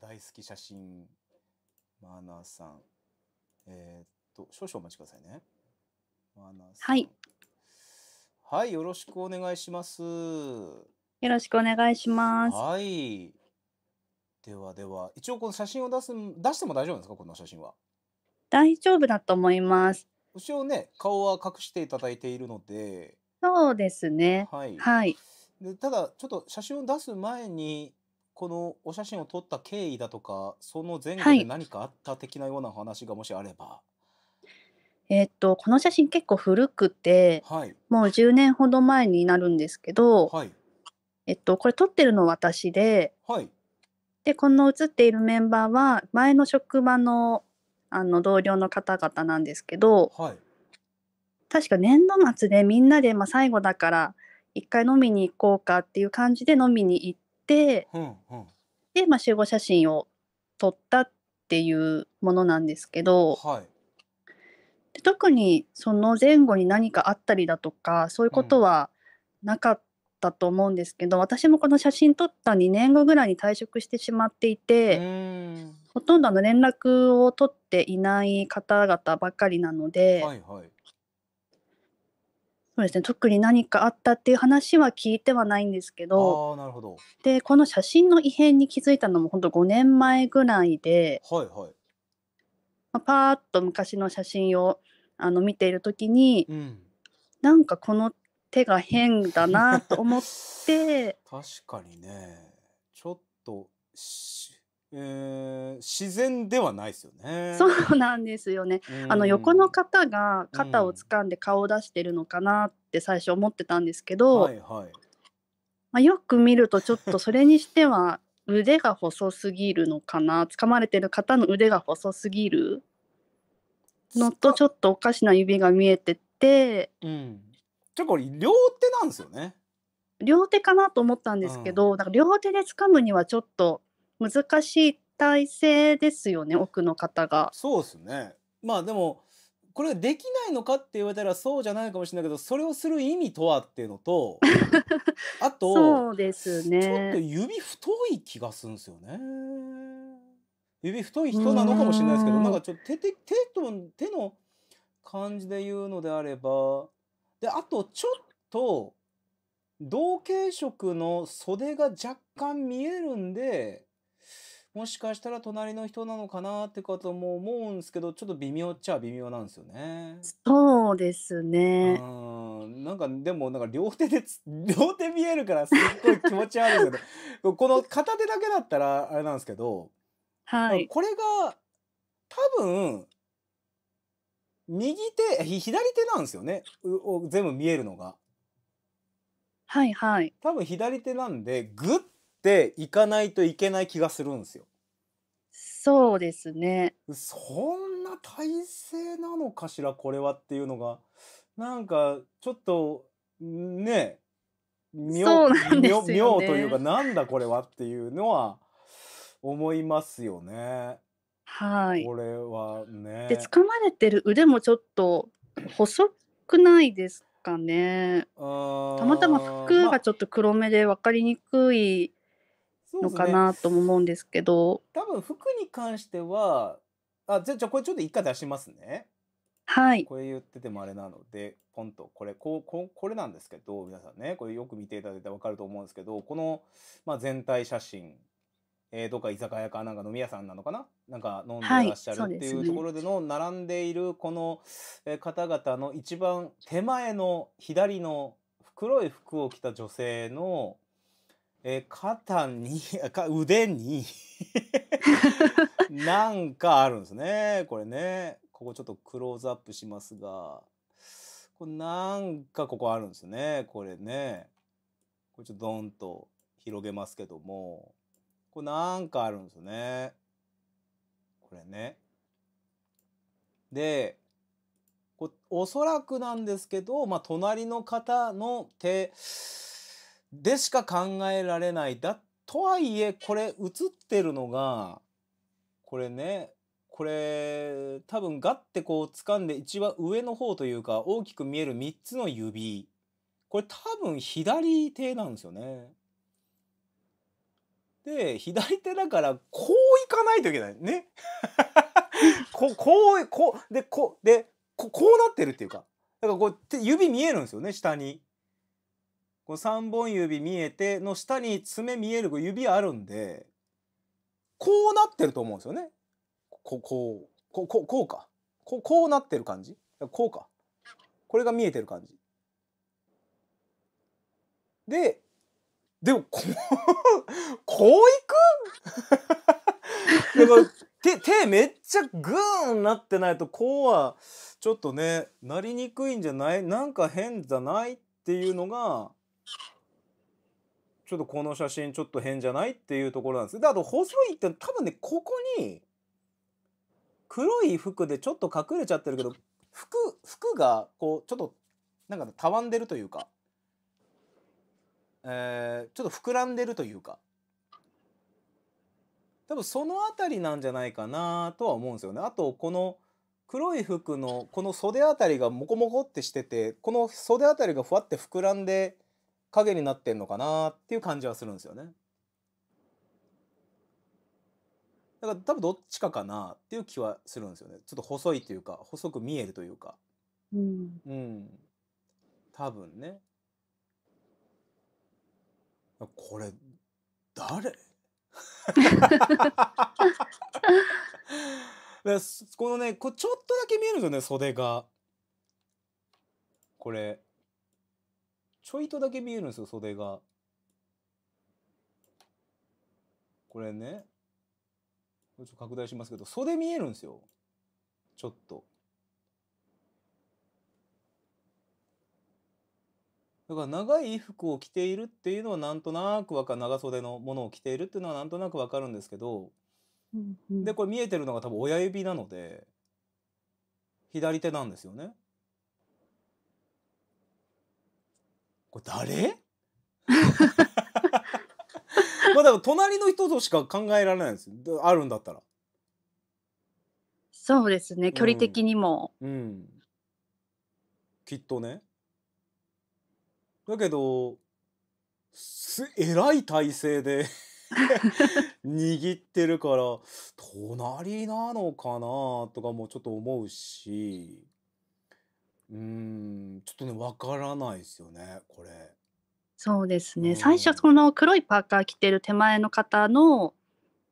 大好き写真マナーさんえー、っと少々お待ちくださいねマナさんはいはいよろしくお願いしますよろしくお願いしますはいではでは一応この写真を出す出しても大丈夫ですかこの写真は大丈夫だと思います一応ね顔は隠していただいているのでそうですねはい、はい、でただちょっと写真を出す前にこのお写真を撮った経緯だとか、その前後はで何かあった的なような話がもしあれば。えっと、この写真結構古くて、はい。もう10年ほど前になるんですけど、はい。えっと、これ撮ってるの私で、はい。で、この写っているメンバーは、前の職場の、あの、同僚の方々なんですけど、はい。確か年度末でみんなで、ま、最後だから、1回飲みに行こうかっていう感じで飲みに行っ、うんうん、で、まあ、集合写真を撮ったっていうものなんですけど、はい、で特にその前後に何かあったりだとかそういうことはなかったと思うんですけど、うん、私もこの写真撮った2年後ぐらいに退職してしまっていてほとんどの連絡を取っていない方々ばっかりなので。はいはいそうですね特に何かあったっていう話は聞いてはないんですけどあなるほど。でこの写真の異変に気づいたのも本当5年前ぐらいで、はいはい。まあ、パーッと昔の写真をあの見ている時にうん。なんかこの手が変だなと思って 確かにね。ちょっとえー、自然ではないですよね。そうなんですよね。あの横の方が肩を掴んで顔を出してるのかなって最初思ってたんですけど、はいはい、まあ、よく見るとちょっとそれにしては腕が細すぎるのかな掴まれてる方の腕が細すぎるのとちょっとおかしな指が見えてて、うん、ちょこれ両手なんですよね。両手かなと思ったんですけど、うん、だか両手で掴むにはちょっと難しい体制ですよね奥の方が。そうですねまあでもこれできないのかって言われたらそうじゃないかもしれないけどそれをする意味とはっていうのと あとそうですねちょっと指太い気がするんですよね。指太い人なのかもしれないですけどんなんかちょっと手手手と手の感じで言うのであればであとちょっと同系色の袖が若干見えるんで。もしかしたら隣の人なのかなってかとも思うんですけど、ちょっと微妙っちゃ微妙なんすよね。そうですね。うん、なんかでもなんか両手でつ両手見えるからすっごい気持ち悪いけど、この片手だけだったらあれなんですけど、はい。これが多分右手、ひ左手なんですよね。うお全部見えるのが。はいはい。多分左手なんで、ぐて行かないといけない気がするんですよ。そうですね。そんな体制なのかしらこれはっていうのがなんかちょっとね妙、ね、妙というかなんだこれはっていうのは思いますよね。はい。これはね。で掴まれてる腕もちょっと細くないですかね。たまたま服がちょっと黒目で分かりにくいのかなと思うんですけど。ね、多分服に関しては、あ、じゃじゃこれちょっと一回出しますね。はい。これ言っててもあれなので、ポンとこれこうここれなんですけど、皆さんね、これよく見ていただいてわかると思うんですけど、このまあ全体写真。えー、どっか居酒屋かなんか飲み屋さんなのかななんか飲んでらっしゃる、っていうところでの並んでいるこの方々の一番手前の左の黒い服を着た女性のえー、肩に 腕に なんかあるんですねこれねここちょっとクローズアップしますがこれなんかここあるんですねこれねこれちょっとドンと広げますけどもこれなんかあるんですねこれねでこおそらくなんですけど、まあ、隣の方の手でしか考えられないだとはいえこれ映ってるのがこれねこれ多分ガッてこう掴んで一番上の方というか大きく見える3つの指これ多分左手なんですよね。で左手だからこういかないといけないね。ここうこうでこうでここうなってるっていうかだからこう指見えるんですよね下に。この3本指見えての下に爪見える指あるんでこうなってると思うんですよね。ここうこここうかここうなってる感じこうかこれが見えてる感じ。ででもこう こういくだ 手手めっちゃグーンなってないとこうはちょっとねなりにくいんじゃないなんか変じゃないっていうのがちょっとこの写真ちょっと変じゃないっていうところなんですであと細いって多分ねここに黒い服でちょっと隠れちゃってるけど服服がこうちょっとなんか、たわんでるというか、えー、ちょっと膨らんでるというか多分その辺りなんじゃないかなとは思うんですよね。あとこの黒い服のこの袖あたりがモコモコってしててこの袖あたりがふわって膨らんで影になってんのかなっていう感じはするんですよね。だから多分どっちかかなっていう気はするんですよね。ちょっと細いというか細く見えるというか。うん、うん、多分ね。これ誰 このねこちょっとだけ見えるんですよね袖が。これちょいとだけ見えるんですよ、袖が。これね、ちょっと拡大しますけど、袖見えるんですよ。ちょっと。だから長い衣服を着ているっていうのはなんとなくわか長袖のものを着ているっていうのはなんとなくわかるんですけど、でこれ見えてるのが多分親指なので左手なんですよね。これ誰 まあだから隣の人としか考えられないんですよあるんだったらそうですね距離的にも、うん、うん、きっとねだけどすえらい体勢で 握ってるから隣なのかなとかもちょっと思うしうん、ちょっとね、わからないですよね、これ。そうですうね。最初その黒いパーカー着てる手前の方の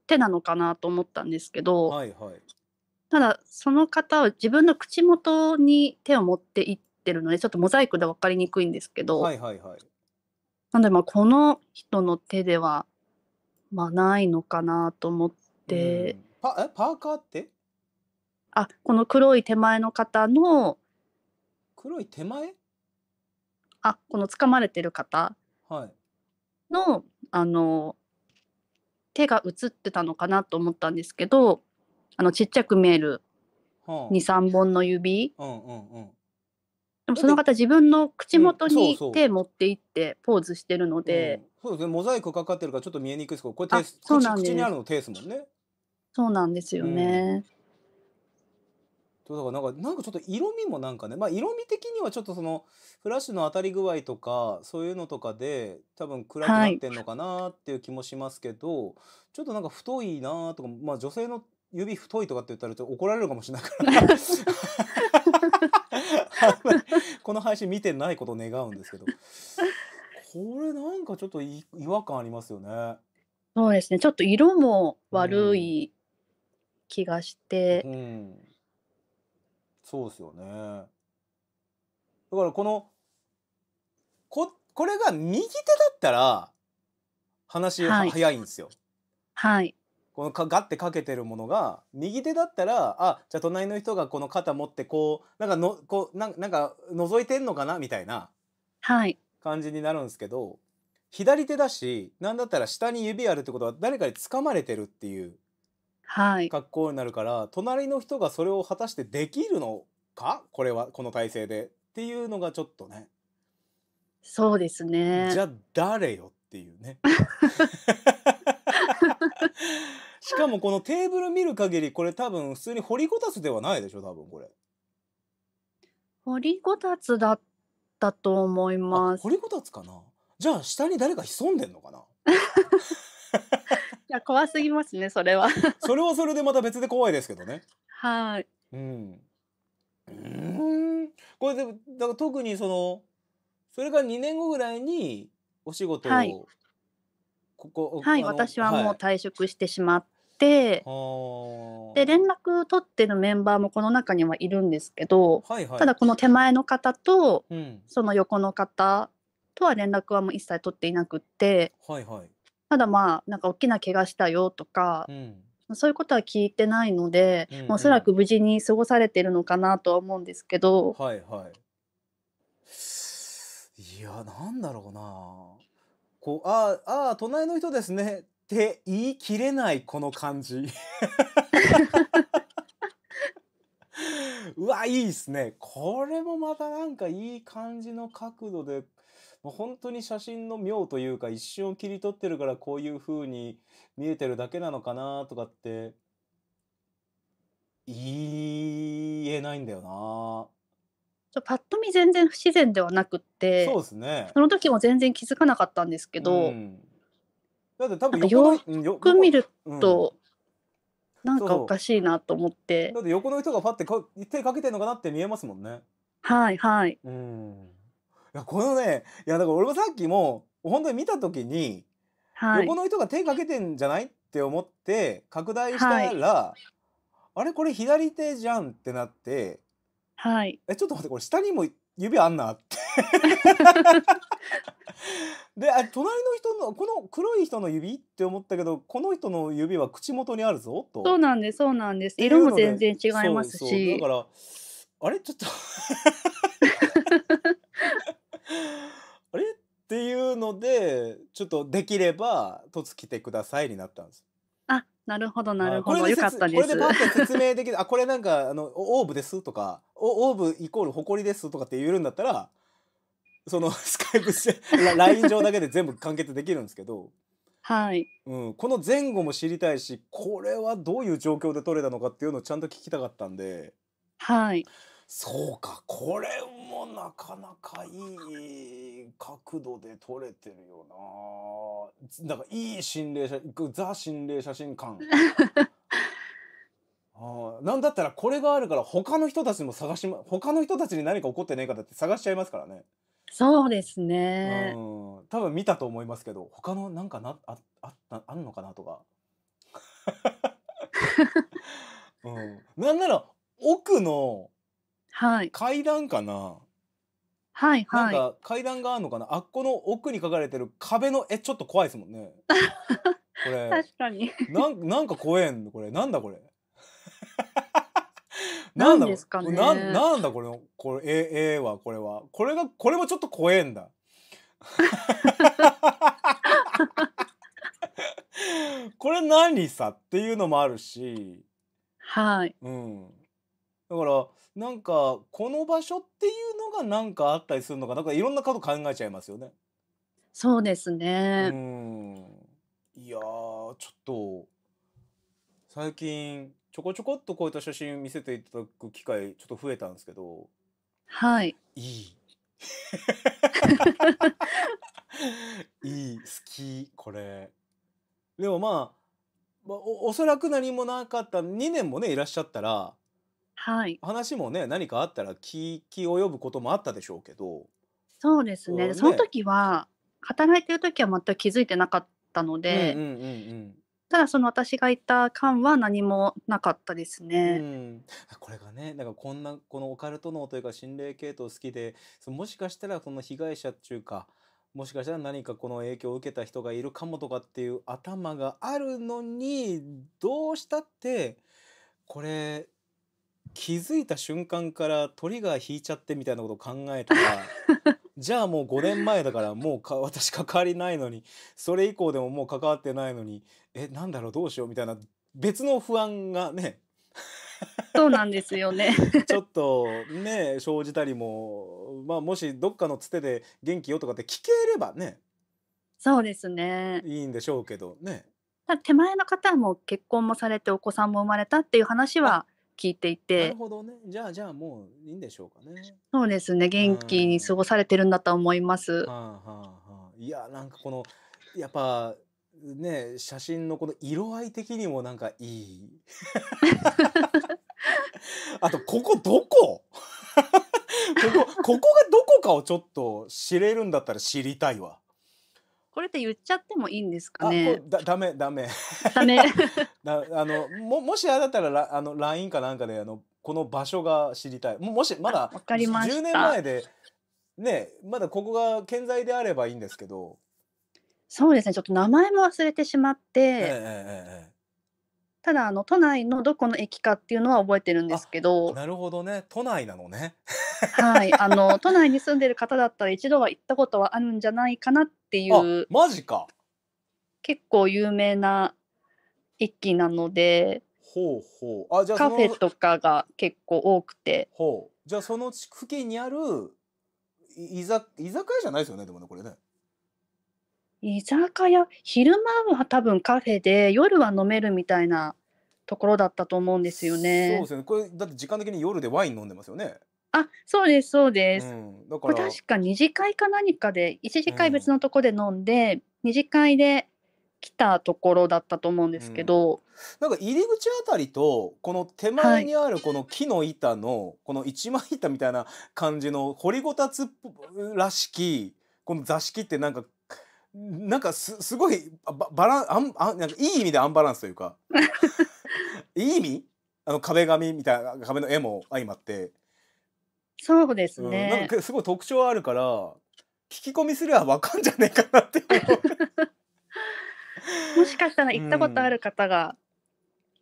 手なのかなと思ったんですけど、はいはい。ただその方は自分の口元に手を持っていってるので、ちょっとモザイクで分かりにくいんですけはど。いはいはい。なんで、ま、この人の手では、ま、ないのかなと思っうて。ん、パえ、パーカーって？あ、この黒い手前の方の黒い手前あこの掴まれてる方の、はい、あの手が映ってたのかなと思ったんですけどあのちっちゃく見える23本の指、うんうんうん、でもその方自分の口元に手持っていってポーズしてるので、うん、そうですねモザイクかかってるからちょっと見えにくいですけどこれ手そうなんです口にあるの手ですもんねそうなんですよね、うんだからなんか、なんかちょっと色味もなんかね、まあ色味的にはちょっとその、フラッシュの当たり具合とか、そういうのとかで、多分暗くなってんのかなっていう気もしますけど、ちょっとなんか太いなとか、まあ女性の指太いとかって言ったらちょっと怒られるかもしれないからこの配信見てないことを願うんですけど、これなんかちょっと違和感ありますよね。そうですね。ちょっと色も悪い気がしうて、ん。そうですよね。だからこのここれが右手だったら話、はい、早いんですよ。はい。このかガッてかけてるものが右手だったらあじゃあ隣の人がこの肩持ってこうなんかのこうななんか覗いてんのかなみたいな感じになるんですけど、はい、左手だし何だったら下に指あるってことは誰かに掴まれてるっていうはい。格好になるから隣の人がそれを果たしてできるのかこれはこの体制でっていうのがちょっとねそうですね。じゃあ誰よっていうね。しかもこのテーブル見る限りこれ多分普通に掘りごたつではないでしょ多分これ。掘りごたつだったと思います。掘りごたつかなじゃあ下に誰か潜んでんのかな や怖すぎますねそれは それはそれでまた別で怖いですけどね。はい。うん。うん。これでだから特にそのそれら2年後ぐらいにお仕事を、はい、ここはい私はもう退職してしまって、はい、で連絡取ってるメンバーもこの中にはいるんですけど、はいはい、ただこの手前の方と、うん、その横の方とは連絡はもう一切取っていなくって、はいはい、ただまあなんか大きな怪我したよとか、うん、そういうことは聞いてないので、うんうん、おそらく無事に過ごされてるのかなとは思うんですけど。はいはい、いやなんだろうなこうあああ隣の人ですねって言い切れないこの感じ。うわいいですねこれもまたなんかいい感じの角度でもう本当に写真の妙というか一瞬を切り取ってるからこういう風に見えてるだけなのかなとかって言えないんだよな。パッと見全然不自然ではなくってそうですねその時も全然気づかなかったんですけど、うん、だって多分よく見ると、うん、なんかおかしいなと思ってだって横の人がパッて手かけてるのかなって見えますもんねはいはい、うんやこのねいやだから俺もさっきも本当に見た時に、はい、横の人が手かけてんじゃないって思って拡大したら、はい、あれこれ左手じゃんってなって、はい、えちょっと待ってこれ下にも指あんなって であ隣の人のこの黒い人の指って思ったけどこの人の指は口元にあるぞとそうなんですそうなんです色も全然違いますしだからあれちょっと あれっていうのでちょっとできれば「凸来てください」になったんです。あなるほどなるほど、はい、かったでこれでパッと説明できる あこれなんかあのオーブですとかオーブイコール誇りですとかって言えるんだったらその スカイプ LINE 上だけで全部完結できるんですけど。はい、うん、この前後も知りたいしこれはどういう状況で取れたのかっていうのをちゃんと聞きたかったんで、はい、そうか、これもなかなかいい角度で撮れてるよな。なんかいい心霊写、ザ心霊写真館。あなんだったらこれがあるから他の人たちも探し、ま、他の人たちに何か起こってないかだって探しちゃいますからね。そうですね。うん、多分見たと思いますけど、他のなんかなああったあんのかなとか。うん、なんなら奥のはい。階段かなはいはい。なんか階段があるのかなあっこの奥に書かれてる壁の絵ちょっと怖いですもんね。これ。確かに。なんなんか怖えんこれ。なんだこれ。なんですかね。ななんだこれこれ絵絵はこれはこれがこれもちょっと怖えんだ。これ何さっていうのもあるし。はい。うん。だからなんかこの場所っていうのがなんかあったりするのかなんかいろんなこと考えちゃいますよね。そうですうね。んいやーちょっと最近ちょこちょこっとこういった写真見せていただく機会ちょっと増えたんですけどはい。いい いい好きこれでもまあ、まあ、おおそらく何もなかった2年もねいらっしゃったらはい。話もね、何かあったら聞き及ぶこともあったでしょうけど、そうですね。その時は、働いてる時は全く気づいてなかったのうんうで、んうんただその私がいた間は何もなかったですうね。ん、これがね、なんかこんなこのオカルト脳というか心霊系統好きで、そのもしかしたらその被害者っていうか、もしかしたら何かこの影響を受けた人がいるかもとかっていう頭があるのに、どうしたってこれ気づいた瞬間からトリガー引いちゃってみたいなことを考えたら じゃあもう5年前だからもうか私関わりないのにそれ以降でももう関わってないのにえなんだろうどうしようみたいな別の不安がねそうなんですよね ちょっとね生じたりも、まあ、もしどっかのつてで「元気よ」とかって聞ければねそうですねいいんでしょうけどね。手前の方も結婚もされてお子さんも生まれたっていう話は聞いていてなるほどねじゃあじゃあもういいんでしょうかねそうですね元気に過ごされてるんだと思います、はあはあはあ、いやなんかこのやっぱね写真のこの色合い的にもなんかいい あとここどこ ここここがどこかをちょっと知れるんだったら知りたいわこれって言っちゃってもいいんですかね。だダメダメ。ダメ。だ あのももしあれだったらあのラインかなんかであのこの場所が知りたい。ももしまだ十年前でねまだここが健在であればいいんですけど。そうですね。ちょっと名前も忘れてしまって。えええええ。ただあの都内のどこの駅かっていうのは覚えてるんですけどなるほどね都内なのねはいあの 都内に住んでる方だったら一度は行ったことはあるんじゃないかなっていうマジか結構有名な駅なのでほうほうあじゃカフェとかが結構多くてほうじゃあその付近にある居酒屋じゃないですよねでもねこれね居酒屋、昼間は多分カフェで、夜は飲めるみたいなところだったと思うんですよね。そうですよね。これだって時間的に夜でワイン飲んでますよね。あ、そうですそうです。うん、だから確か二次会か何かで一次会別のとこで飲んで、二、うん、次会で来たところだったと思うんですけど、うん、なんか入り口あたりとこの手前にあるこの木の板のこの一枚板みたいな感じの掘りごたつらしきこの座敷ってなんかなんかすすごいババランあんあなんかいい意味でアンバランスというか いい意味あの壁紙みたいな壁の絵も相まってそうですね、うん、なんかすごい特徴あるから聞き込みすればわかんじゃねえかなってう もしかしたら行ったことある方が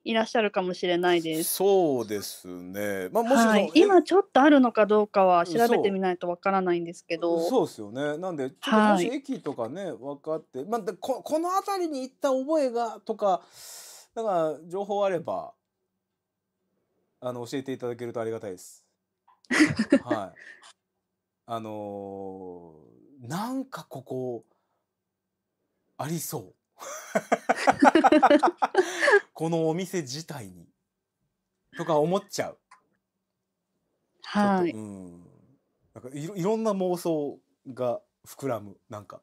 いらっしゃるかもしれないです。そうですね。まあ、もし、はい、今ちょっとあるのかどうかは調べてみないとわからないんですけど。そうですよね。なんで、もし駅とかね、分かって、まあ、こ、この辺りに行った覚えがとか。だから、情報あれば。あの、教えていただけるとありがたいです。はい。あのー、なんかここ。ありそう。このお店自体にとか思っちゃう。はい。うん。なんかいろいろんな妄想が膨らむなんか。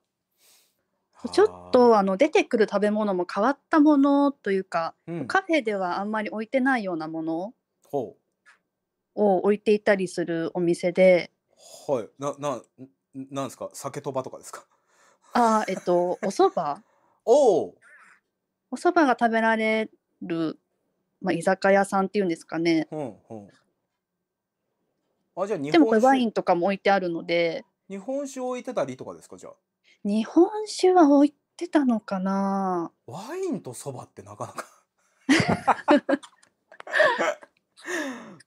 ちょっとあの出てくる食べ物も変わったものというか、うん、カフェではあんまり置いてないようなものを置いていたりするお店で。はい。なななんですか酒とばとかですか。あえっとお蕎麦。おお。お蕎麦が食べられる、まあ、居酒屋さんっていうんですかね。うんあじゃでもこれワインとかも置いてあるので。日本酒置いてたりとかですかじゃあ。日本酒は置いてたのかな。ワインと蕎麦ってなかなか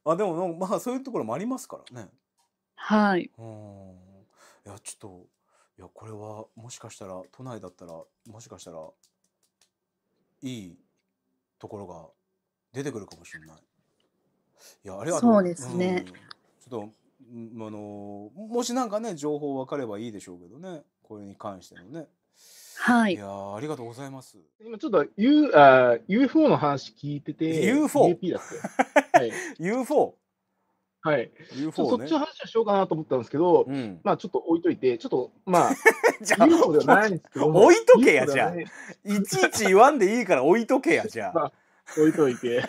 あでもまあそういうところもありますからね。はい。うん。いやちょっといやこれはもしかしたら都内だったらもしかしたらいいところが出てくるかもしれない。いやあれはそうですね、うん、ちょっとあのもし何かね情報分かればいいでしょうけどねこれに関してのね。はい、いやありがとうございます。今ちょっと、U、あ UFO の話聞いてて UFO? だって、はい、UFO? はい。UFO ね、そっちの話をしようかなと思ったんですけど、うん、まあちょっと置いといて、ちょっとまあ、じゃあ UFO ではないんですけど、置いとけやじゃあ。いちいち言わんでいいから置いとけやじゃあ。まあ、置いといて。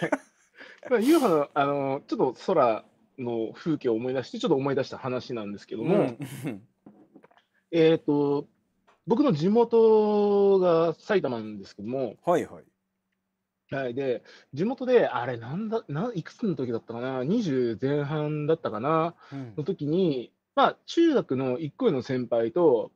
まあ UFO のあのちょっと空の風景を思い出して、ちょっと思い出した話なんですけども、うん、えっと僕の地元が埼玉なんですけども、はいはい。はい、で、地元で、あれ、なんだ、なんいくつの時だったかな、20前半だったかな、うん。の時に、まあ、中学の1個上の先輩と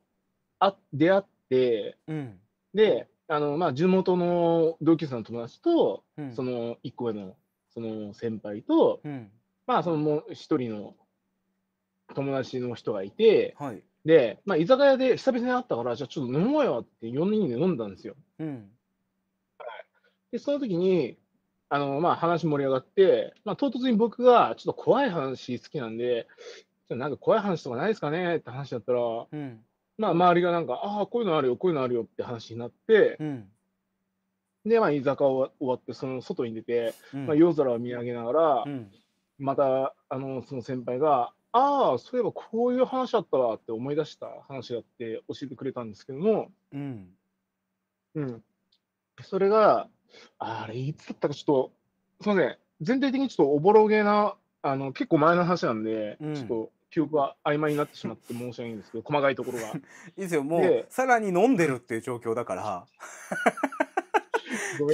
あ出会って、うん。で、あの、まあ、地元の同級生の友達と、うん。その1個上のその先輩と、うん。まあ、そのもう1人の友達の人がいて、はい。で、まあ、居酒屋で久々に会ったから、じゃあちょっと飲もうよって4人で飲んだんですよ。うん。で、その時に、あの、まあ、話盛り上がって、まあ、唐突に僕が、ちょっと怖い話好きなんで、なんか怖い話とかないですかねって話だったら、うん、まあ、周りがなんか、ああ、こういうのあるよ、こういうのあるよって話になって、うん、で、まあ、居酒屋終わって、その外に出て、うん、まあ、夜空を見上げながら、また、あの、その先輩が、ああ、そういえばこういう話あったわって思い出した話だって教えてくれたんですけども、うん。うん、それが、あれ、いつだったかちょっと、すみません、全体的にちょっとおぼろげな、あの結構前の話なんで、うん、ちょっと記憶が曖昧になってしまって申し訳ないんですけど、細かいところが。いいですよ、もうさらに飲んでるっていう状況だから。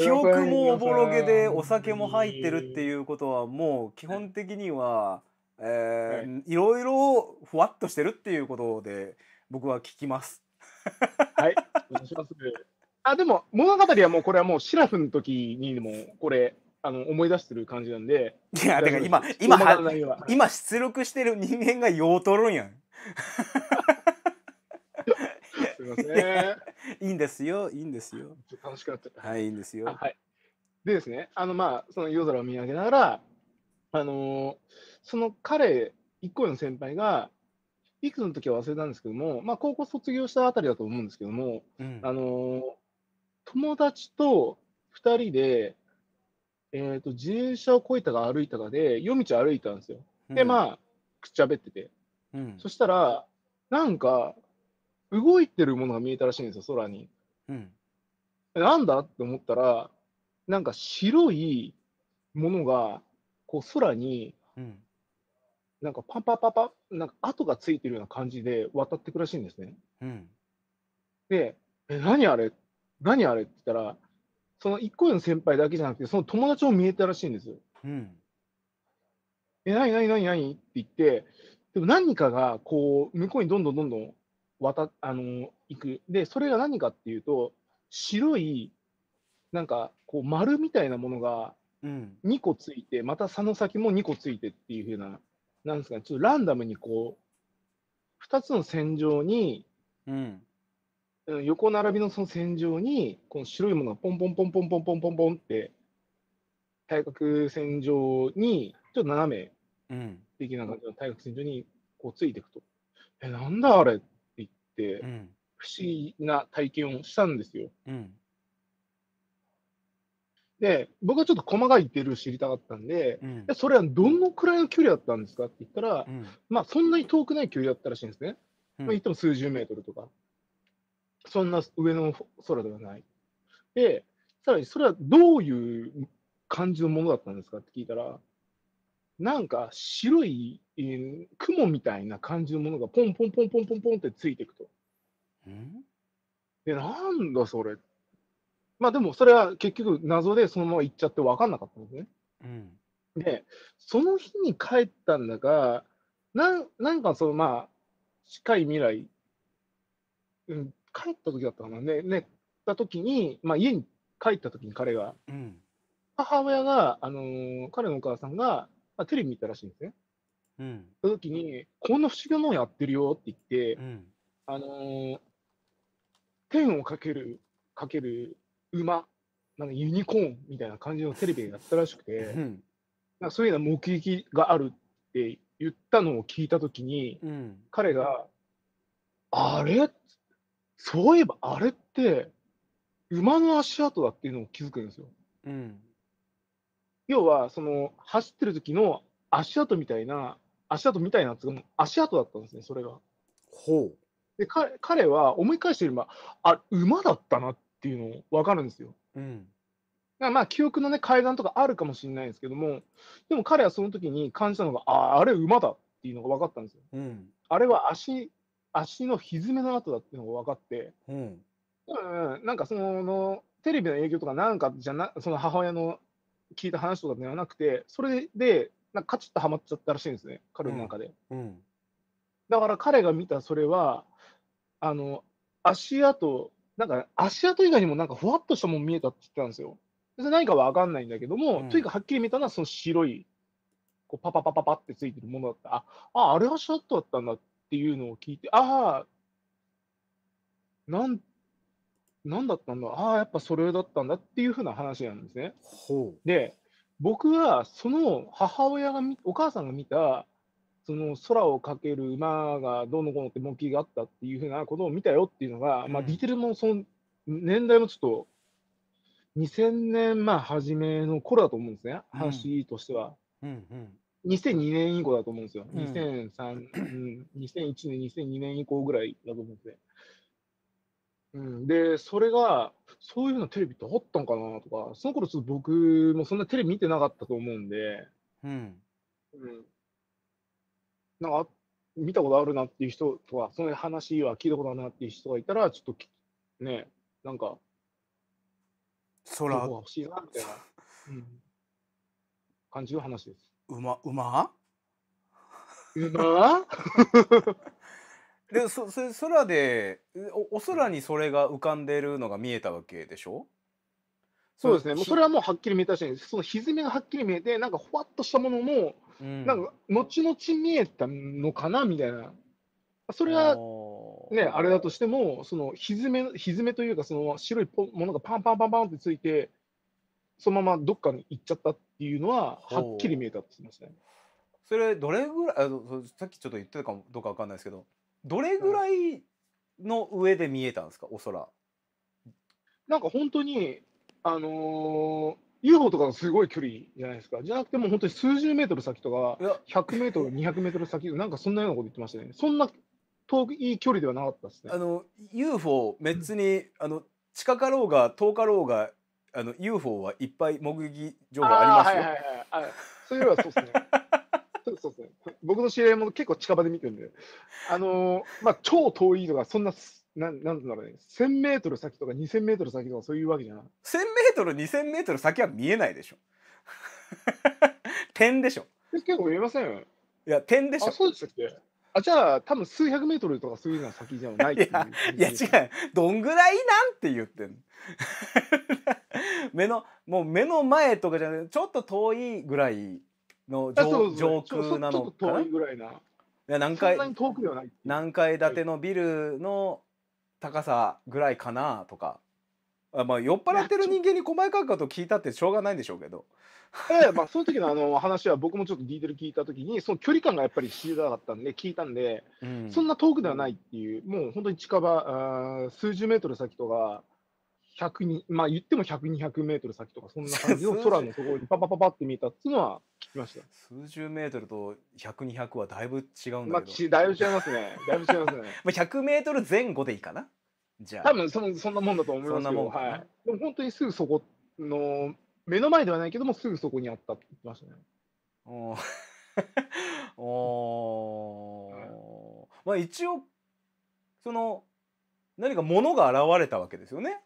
記憶もおぼろげでお酒も入ってるっていうことはもう基本的には、ええ、い、ろいろふわっとしてるっていうことで僕は聞きます。はい、お願いします。あ、でも、物語はもう、これはもう、シラフの時にも、これ、あの思い出してる感じなんで。いや、だから今、今、今出力してる人間がようとるんやん。すみません。いいんですよ、いいんですよ。楽しくなった。はい、いいんですよ。はい。でですね、あの、まあ、その夜空を見上げながら、あのその彼、一個の先輩が、いくつの時は忘れたんですけども、まあ、高校卒業したあたりだと思うんですけども、うん、あの友達と2人で、えーと、自転車をこいたか歩いたかで、夜道歩いたんですよ。で、まあ、くっちゃべってて。うん、そしたら、なんか、動いてるものが見えたらしいんですよ、空に。うん、なんだって思ったら、なんか白いものが、こう空に、なんかパンパパパ、なんか跡がついてるような感じで渡ってくらしいんですね。うん、で、え、何あれ何あれって言ったら、その1個上の先輩だけじゃなくて、その友達も見えたらしいんですよ。うん、え、何、何、何、何って言って、でも何かがこう向こうにどんどんどんどん渡あの行く。で、それが何かっていうと、白いなんかこう丸みたいなものが2個ついて、うん、またその先も2個ついてっていうふうな、なんですかね、ちょっとランダムにこう、2つの線上に、うん、横並びのその線上に、この白いものがポンポンポンポンポンポンポンポンって、対角線上に、ちょっと斜め的な感じの対角線上にこうついていくと、うん、え、なんだあれって言って、うん、不思議な体験をしたんですよ。うん、で、僕はちょっと細かいデールを知りたかったんで、うん、それはどのくらいの距離だったんですかって言ったら、まあそんなに遠くない距離だったらしいんですね。まあ、言っても数十メートルとか。そんな上の空ではない。で、さらにそれはどういう感じのものだったんですかって聞いたら、なんか白い、えー、雲みたいな感じのものがポンポンポンポンポンポンってついていくと。で、なんだそれ。まあでもそれは結局謎でそのまま行っちゃって分かんなかったんですね。うん、で、その日に帰ったんだが、ななんかそのまあ近い未来、うん、帰った時だったかな、ね、寝た時に、まあ、家に帰った時に彼が、うん、母親が、あのー、彼のお母さんが、まあ、テレビ見たらしいんですね。うん、その時に、こんな不思議なのやってるよって言って、うん、あのー、天をかける、かける馬、なんかユニコーンみたいな感じのテレビやったらしくて、うん、なんかそういうような目撃があるって言ったのを聞いた時に、うん、彼が、あれそういえばあれって、馬の足跡だっていうのを気づくんですよ。うん、要は、その、走ってる時の足跡みたいな、足跡みたいなっていうか、足跡だったんですね、それが。ほう。で彼彼は思い返してみれば、あ馬だったなっていうのを分かるんですよ。うん、まあ、記憶のね、階段とかあるかもしれないですけども、でも彼はその時に感じたのが、ああ、あれ馬だっていうのが分かったんですよ。うん、あれは足足の蹄の跡だっていうのが分かって、うん、うん、なんかそのテレビの営業とかなんかじゃなその母親の聞いた話とかではなくてそれでなんかカチッとはまっちゃったらしいんですね彼の中で、うんうん、だから彼が見たそれはあの足跡なんか足跡以外にもなんかふわっとしたもん見えたって言ってたんですよ別に何かは分かんないんだけども、うん、とにかくはっきり見たのはその白いこうパパパパパってついてるものだったあああれ足跡だったんだってっていうのを聞いて、ああ、なん、なんだったんだ、ああ、やっぱそれだったんだっていうふうな話なんですね。で、僕はその母親がお母さんが見た、その空を駆ける馬がどうのこうのって目撃があったっていうふうなことを見たよっていうのが、うん、まあディテールもその年代もちょっと2000年まあ初めの頃だと思うんですね、話としては。うんうん2002年以降だと思うんですよ。2003、うん、2001年、2002年以降ぐらいだと思うんですね。うん、で、それが、そういうのテレビってあったのかなとか、その頃ちょっと僕もそんなテレビ見てなかったと思うんで、うん。うん、なんか、見たことあるなっていう人とか、その話は聞いたことあるなっていう人がいたら、ちょっと、ね、なんか、そが欲しいなみたいな、うん、感じの話です。うまうまうまでそそれ空でおお空にそれが浮かんでるのが見えたわけでしょそうですね、もうそれはもうはっきり見えたし、その歪みがはっきり見えて、なんかほわっとしたものも、うん、なんか後々見えたのかなみたいな、それはね、あれだとしても、その歪め歪めというか、その白いものがパンパンパンパンってついて、そのままどっかに行っちゃったっていうのははっきり見えたって言いますね。それどれぐらいあのさっきちょっと言ってたかもどうかわかんないですけどどれぐらいの上で見えたんですか、お空。なんか本当にあのー UFO とかのすごい距離じゃないですか。じゃなくても本当に数十メートル先とか、100メートル、200 メートル先、なんかそんなようなこと言ってましたね。そんな遠い距離ではなかったですね。あの、UFO、別に、あの、近かろうが遠かろうがあの UFO はいっぱい目撃情報ありますよ。はいはいはい、そういうのはそうですね。そうですね。僕の知り合いも結構近場で見てるんで、あのー、まあ超遠いとかそんな。なん、なんだろうね、1000メートル先とか2000メートル先とかそういうわけじゃない。1000メートル、2000メートル先は見えないでしょ。点でしょ。結構見えませんいや、点でしょ。あ、そうでしたっけあじゃあ多分数百メートルとかそういうのは先じゃないっいういや違うどんぐらいなんて言ってんの 目のもう目の前とかじゃない、ちょっと遠いぐらいの上上空なのかな遠いぐらいないや何階何階建てのビルの高さぐらいかなとかあまあ酔っ払ってる人間に細かいこと聞いたってしょうがないんでしょうけど。ええ、まあその時のあの話は僕もちょっとディーテル聞いた時にその距離感がやっぱり知りたかったんで聞いたんで、うん、そんな遠くではないっていうもう本当に近場あ数十メートル先とか。100にまあ言っても100200メートル先とかそんな感じの 空のところにパパパパって見たっていうのは聞きました数十メートルと100200はだいぶ違うんだけどまあだいぶ違いますねだいぶ違いますね まあ100メートル前後でいいかなじゃあ多分そのそんなもんだと思いますよ。そんなもんはい。でも本当にすぐそこの、目の前ではないけども、すぐそこにあったって言ってましたね。お おまあ一応その何か物が現れたわけですよね。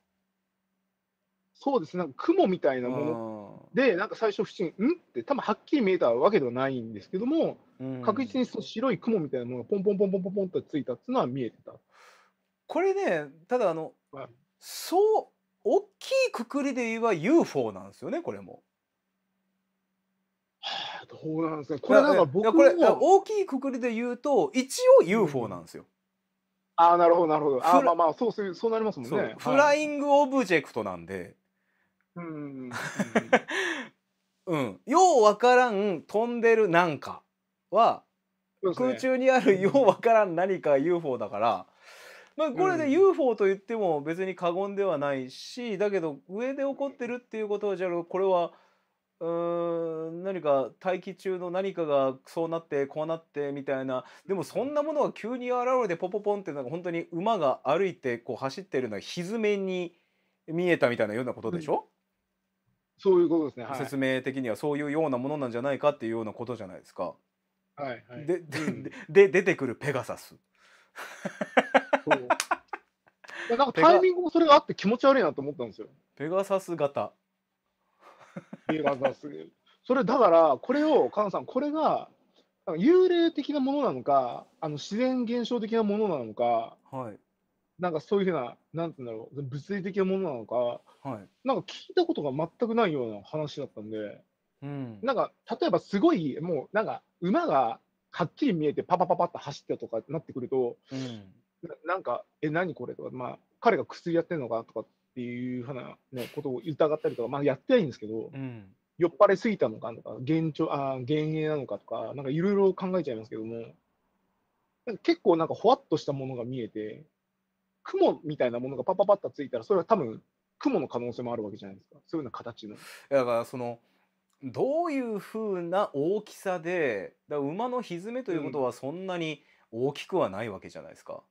そうですね、なんか雲みたいなもので、なんか最初、不審、んって、多分はっきり見えたわけではないんですけども、うん確実にその白い雲みたいなものがポンポンポンポンポンポンとついたっていうのは見えてた。これねただあの、はい、そう大きいくくりで言えば UFO なんですよねこれも。はあ、どうなんですかこれなんか僕これ大きいくくりで言うと一応 UFO なんですよ。うん、ああなるほどなるほど。あまあまあそうそうそうなりますもんね、フライングオブジェクトなんで。うん。うん、ようわからん飛んでるなんかは、ね、空中にあるようわからん何か UFO だから。まあ、これで UFO と言っても別に過言ではないし、うん、だけど上で起こってるっていうことはじゃあこれはうん何か大気中の何かがそうなってこうなってみたいなでもそんなものが急に現れてポポポンってなんか本当に馬が歩いてこう走ってるのは蹄に見えたみたいなようなことでしょ、うん、そういうことですね、はい、説明的にはそういうようなものなんじゃないかっていうようなことじゃないですか。はいはい、で、うん、で出てくるペガサス。そう なんかタイミングもそれがあって気持ち悪いなと思ったんですよ。ペガサス型。ペガサス。それだからこれをカンさんこれが幽霊的なものなのかあの自然現象的なものなのか、はい、なんかそういうふうななんてうんだろう物理的なものなのか、はい、なんか聞いたことが全くないような話だったんで、うん、なんか例えばすごいもうなんか馬がはっきり見えてパパパパッと走ってとかなってくると、うんな、なんか、え、何これとか、まあ、彼が薬やってるのかとかっていうふうな、ね、ことを疑ったりとか、まあ、やってないんですけど、うん、酔っ払いすぎたのかとか、幻聴あ幻影なのかとか、なんかいろいろ考えちゃいますけども、結構なんかほわっとしたものが見えて、雲みたいなものがパパパッとついたら、それは多分雲の可能性もあるわけじゃないですか、そういうような形の。だからそのどういうふうな大きさでだ馬のひづめということはそんなに大きくはないわけじゃないですか。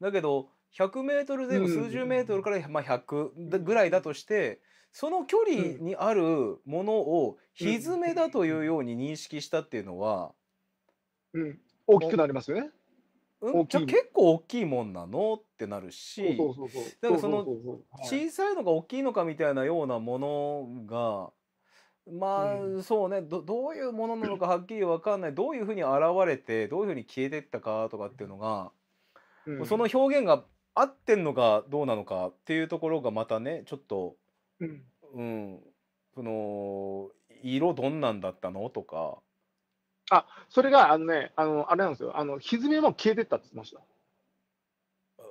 だけど 100m 前後数十メートルからま100ぐらいだとしてその距離にあるものをひづめだというように認識したっていうのは、うん、大きくなりますよね。うん、じゃ結構大きいもんなのってなるしだからその小さいのか大きいのかみたいなようなものがまあ、うん、そうねどどういうものなのかはっきり分かんないどういうふうに現れてどういうふうに消えてったかとかっていうのが、うん、その表現が合ってんのかどうなのかっていうところがまたねちょっと、うん、うん、その色どんなんだったのとか。あそれがあのねあのあれなんですよあの歪みも消えてったって言ってました。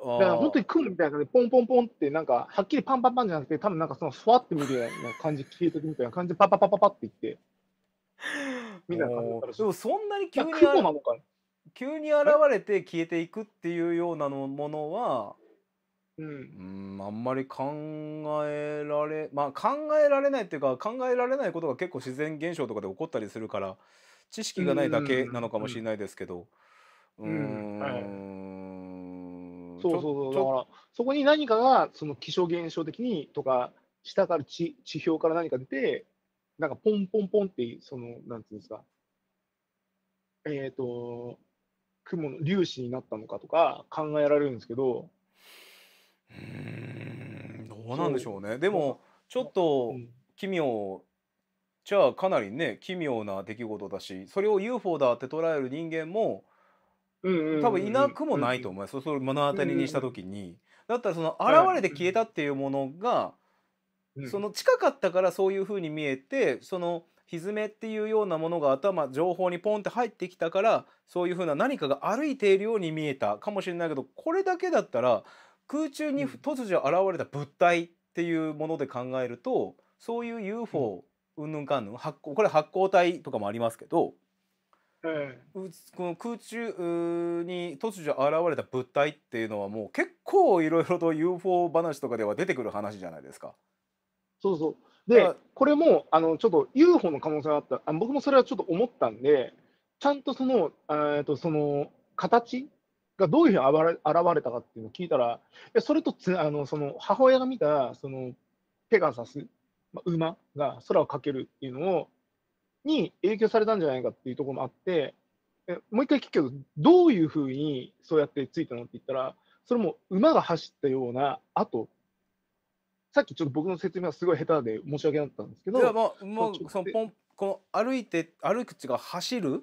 だから本当にクールみたいな感じで、ポンポンポンって、なんか、はっきりパンパンパンじゃなくて、多分なんかその、ふわって見るような感じ、消えてくみたいな感じで、パパパパパっていって、みたいな感じだったらでもそんなに急になのか急に現れて消えていくっていうようなのものは、うん、うんあんまり考えられまあ考えられないっていうか考えられないことが結構自然現象とかで起こったりするから知識がないだけなのかもしれないですけどうん、うんはいそうそうそうだからそこに何かがその気象現象的にとか下から地地表から何か出てなんかポンポンポンってそのなんていうんですかえっ、ー、と雲の粒子になったのかとか考えられるんですけどうんどうなんでしょうねでもちょっと奇妙、じゃあかなりね奇妙な出来事だしそれを UFO だって捉える人間もうん多分いなくもないと思います、それ目の当たりにした時に、だったらその現れて消えたっていうものが、その近かったからそういうふうに見えてその蹄っていうようなものが頭情報にポンって入ってきたからそういうふうな何かが歩いているように見えたかもしれないけどこれだけだったら空中に突如現れた物体っていうもので考えるとそういう UFO うんぬんかんぬんこれ発光体とかもありますけどこの空中に突如現れた物体っていうのはもう結構いろいろと UFO 話とかでは出てくる話じゃないですか。そうそうでこれもあのちょっと UFO の可能性があったあ僕もそれはちょっと思ったんでちゃんとそのとその形がどういうふうに現れたかっていうのを聞いたらそれとつあのその母親が見たそのペガサス、まあ、馬が空を駆けるっていうのをに影響されたんじゃないかっていうところもあって、もう一回聞くけど、どういうふうにそうやってついたのって言ったら、それも馬が走ったような跡、さっきちょっと僕の説明はすごい下手で申し訳なかったんですけど、いやもうもうそのポンこの歩いて歩く口が走る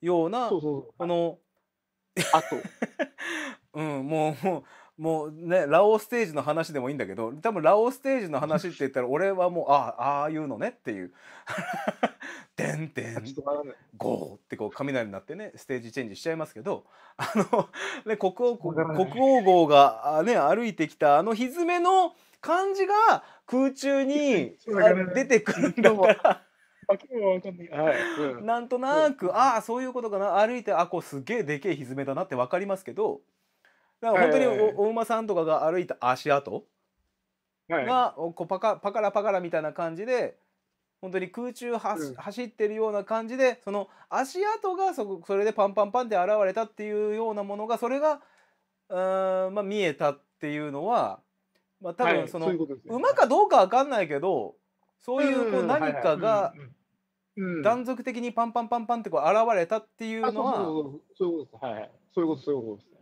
ようなそうそうそうこの跡、うんもうもうもうねラオステージの話でもいいんだけど多分ラオステージの話って言ったら俺はもうああああいうのねっていう「でんてんゴー」ってこう雷になってねステージチェンジしちゃいますけどあの、ね、国王国王号が、ね、歩いてきたあの蹄の感じが空中に出てくるんだから。なんとなく、ああそういうことかな歩いてあこうすげえでけえひめだなって分かりますけどだから本当にお馬さんとかが歩いた足跡がこうパカパカラパカラみたいな感じで本当に空中走ってるような感じでその足跡がそそれでパンパンパンって現れたっていうようなものがそれがうん、まあ、見えたっていうのは、まあ、多分その、馬かどうか分かんないけどそういうこう何かが断続的にパンパンパンパンってこう現れたっていうのは。そういうことです。はい。そういうこと、そういうことです。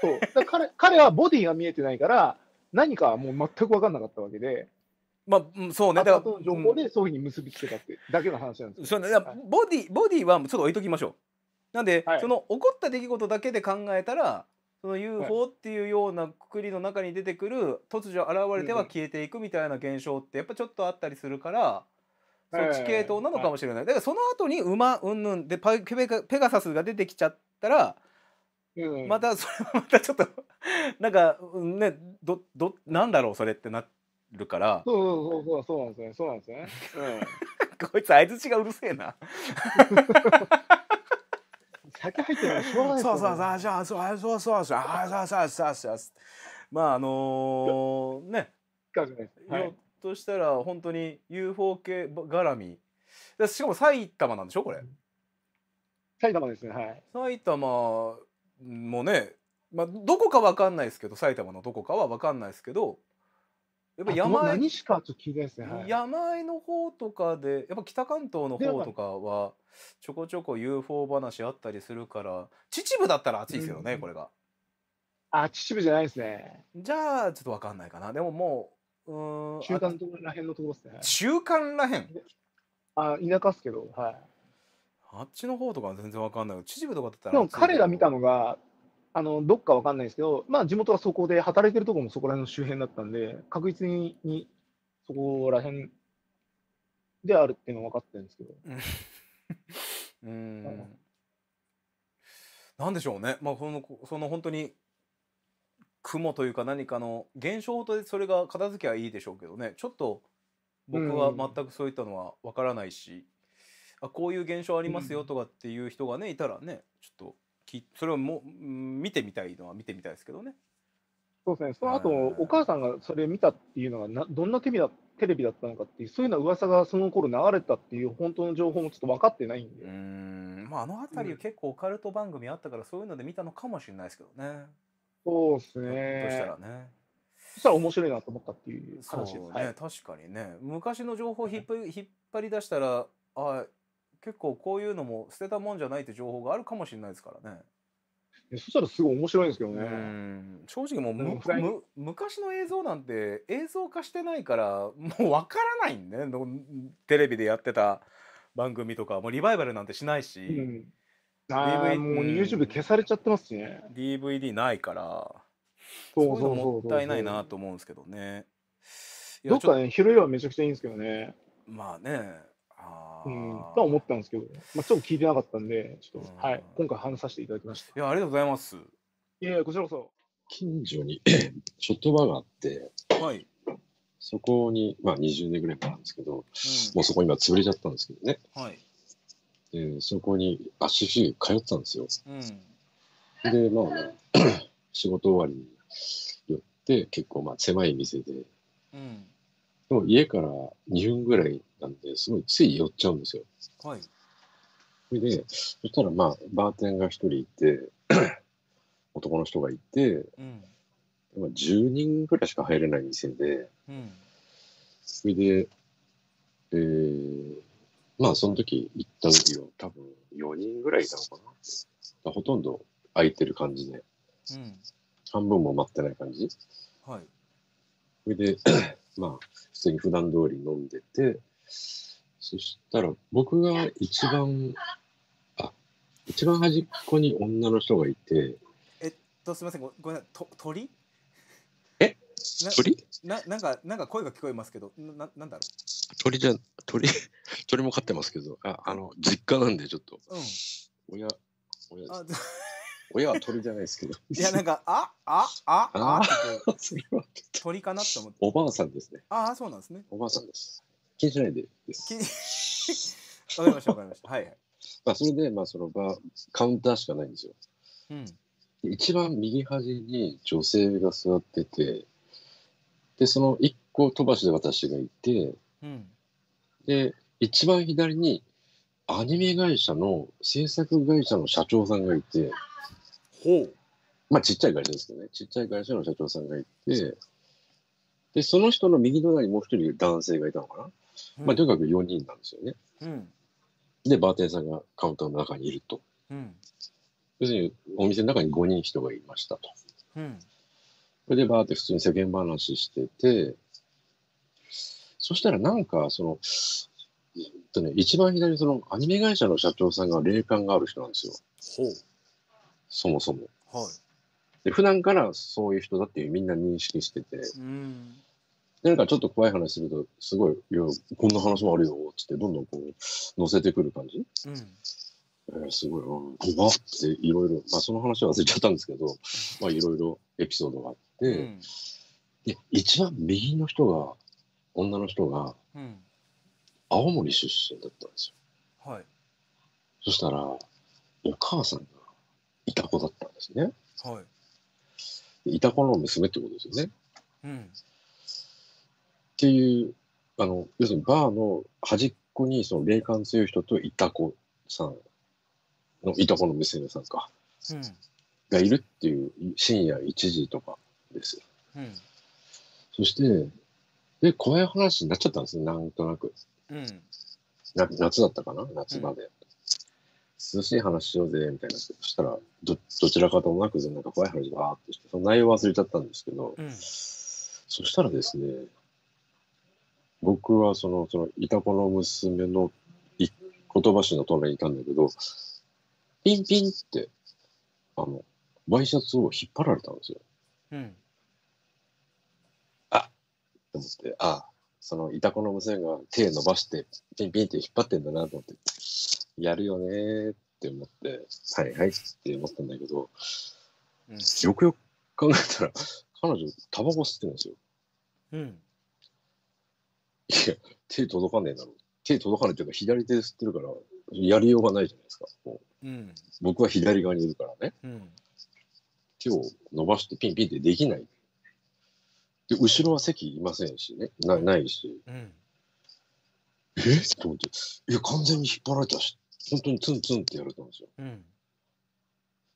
そうだ彼彼はボディが見えてないから何かもう全く分かんなかったわけで。まあ、うん、そうね、だから、情報でそういうふうに結びつけたってだけの話なんです。そうね、はい、ボディ、ボディはちょっと置いときましょう。なんで、はい、その起こった出来事だけで考えたら。その UFO っていうようなくくりの中に出てくる突如現れては消えていくみたいな現象ってやっぱちょっとあったりするから、そっち系統なのかもしれない、だからその後に馬うんぬんでペガサスが出てきちゃったらまたそれまたちょっと なんかねどどなんだろうそれってなるからそうそうそうそうなんですねそうなんですね、うん、こいつ相づちがうるせえな酒入ってるしょうがないそうそうそうそうそうそうそうそうそうそうまああのー、ねひょっとしたら本当に UFO 系絡みしかも埼玉なんでしょこれ埼玉ですねはい埼玉もね、まあ、どこかわかんないですけど埼玉のどこかはわかんないですけどやっぱ山あいと山あいの方とかでやっぱ北関東の方とかはちょこちょこ UFO 話あったりするから秩父だったら暑いですけどね、うんこれがあ秩父じゃないですねじゃあちょっとわかんないかなでももううん中間らへんのところですね中間らへんあ田舎っすけどはいあっちの方とかは全然わかんない。秩父とかだったら。でも彼が見たのが、あのどっかわかんないですけど、まあ、地元はそこで、働いてるとこもそこら辺の周辺だったんで、確実ににそこら辺であるっていうのは分かってるんですけど。うん。なんでしょうね。まあ、その、その本当に雲というか何かの現象とそれが片付けはいいでしょうけどねちょっと僕は全くそういったのはわからないし、あこういう現象ありますよとかっていう人がねいたらねちょっときそれをも見てみたいのは見てみたいですけどね。そうですね、その後、お母さんがそれ見たっていうのがな、どんなテレビだテレビだったのかっていう、そういうような噂がその頃流れたっていう、本当の情報もちょっと分かってないんで。うんまあ、あの辺り、結構オカルト番組あったから、そういうので見たのかもしれないですけどね。そうですね。そしたらね。そしたら面白いなと思ったっていう話ですね、はい、確かにね。昔の情報引っ張り出したら、あ結構こういうのも捨てたもんじゃないって情報があるかもしれないですからね。そしたらすごい面白いんですけどね。正直もう昔の映像なんて映像化してないからもうわからないんねテレビでやってた番組とかもうリバイバルなんてしないし、うん、DVD もう YouTube 消されちゃってますしね。DVD ないからそうそうもったいないなと思うんですけどね。どっかね拾いはめちゃくちゃいいんですけどね。まあね。うん、とは思ったんですけど、まあ、ちょっと聞いてなかったんで、ちょっと、はい、今回話させていただきました。いや、ありがとうございます。いやこちらこそ。近所にショットバーがあって、はい。そこに、まあ20年ぐらい前なんですけど、うん、もうそこ今潰れちゃったんですけどね。はい。で、そこに足し通ったんですよ。うん。で、まあ、ね、仕事終わりに寄って、結構まあ狭い店で、うん。でも家から2分ぐらいなんで、すごいつい寄っちゃうんですよ。はい。それで、そしたらまあ、バーテンが一人いて、男の人がいて、うん、10人ぐらいしか入れない店で、うん、それで、えー、まあその時行った時は多分4人ぐらいいたのかな。ほとんど空いてる感じで、うん、半分も待ってない感じ。はい。それで、まあ普通に普段通り飲んでて、そしたら僕が一番、あ、一番端っこに女の人がいて。えっと、すみません、ごごめんなさい、鳥え鳥ななんか、なんか声が聞こえますけど、ななんだろう鳥じゃ、鳥、鳥も飼ってますけど、ああの、実家なんでちょっと。うん、親、親。親は鳥じゃないですけど。いや、なんか、あ、あ、あ、あ、あ鳥かなって思って。おばあさんですね。ああ、そうなんですね。おばあさんです。気にしないでです。わかりました、わかりました。はい、はい。まあ、それで、まあ、その場、カウンターしかないんですよ。うん、一番右端に女性が座ってて、で、その一個飛ばしで私がいて、うん、で、一番左にアニメ会社の制作会社の社長さんがいて、ほう。まあ、ちっちゃい会社ですけどね、ちっちゃい会社の社長さんがいて、で、その人の右隣にもう一人男性がいたのかな。まあ、とにかく4人なんですよね。うん、でバーテンさんがカウンターの中にいると、うん、要するにお店の中に5人人がいましたと。うん、それでバーって普通に世間話しててそしたらなんかその、えっとね、一番左そのアニメ会社の社長さんが霊感がある人なんですよ。そもそも。はい、で普段からそういう人だってみんな認識してて。うんなんかちょっと怖い話すると、すごい、いや、こんな話もあるよ、つって、どんどんこう、乗せてくる感じ。うんえー、すごい、うん、怖っていろいろ、まあその話は忘れちゃったんですけど、まあいろいろエピソードがあって、うん、で、一番右の人が、女の人が、青森出身だったんですよ。はい。そしたら、お母さんがいた子だったんですね。はい。いた子の娘ってことですよね。うん。っていうあの要するにバーの端っこにその霊感強い人といた子さんのいた子の娘さんか、うん、がいるっていう深夜1時とかですよ。うん、そしてで怖い話になっちゃったんですねなんとなく、うん、な夏だったかな夏まで、涼しい話しようぜみたいなそしたらどどちらかともなくなんか怖い話があってしてその内容忘れちゃったんですけど、そしたらですね僕はその、その、いたこの娘のい言葉師の隣にいたんだけど、ピンピンって、あの、ワイシャツを引っ張られたんですよ。うん。あっと思って、あその、いたこの娘が手伸ばして、ピンピンって引っ張ってんだなと思って、やるよねって思って、はいはいって思ったんだけど、うん、よくよく考えたら、彼女、タバコ吸ってるんですよ。うん。いや、手届かねえだろ手届かないというか、左手で吸ってるから、やりようがないじゃないですか。ううん、僕は左側にいるからね、うん。手を伸ばしてピンピンってできない。で、後ろは席いませんしね、なないし。うん、えと思って、いや、完全に引っ張られたし、本当にツンツンってやれたんですよ。うん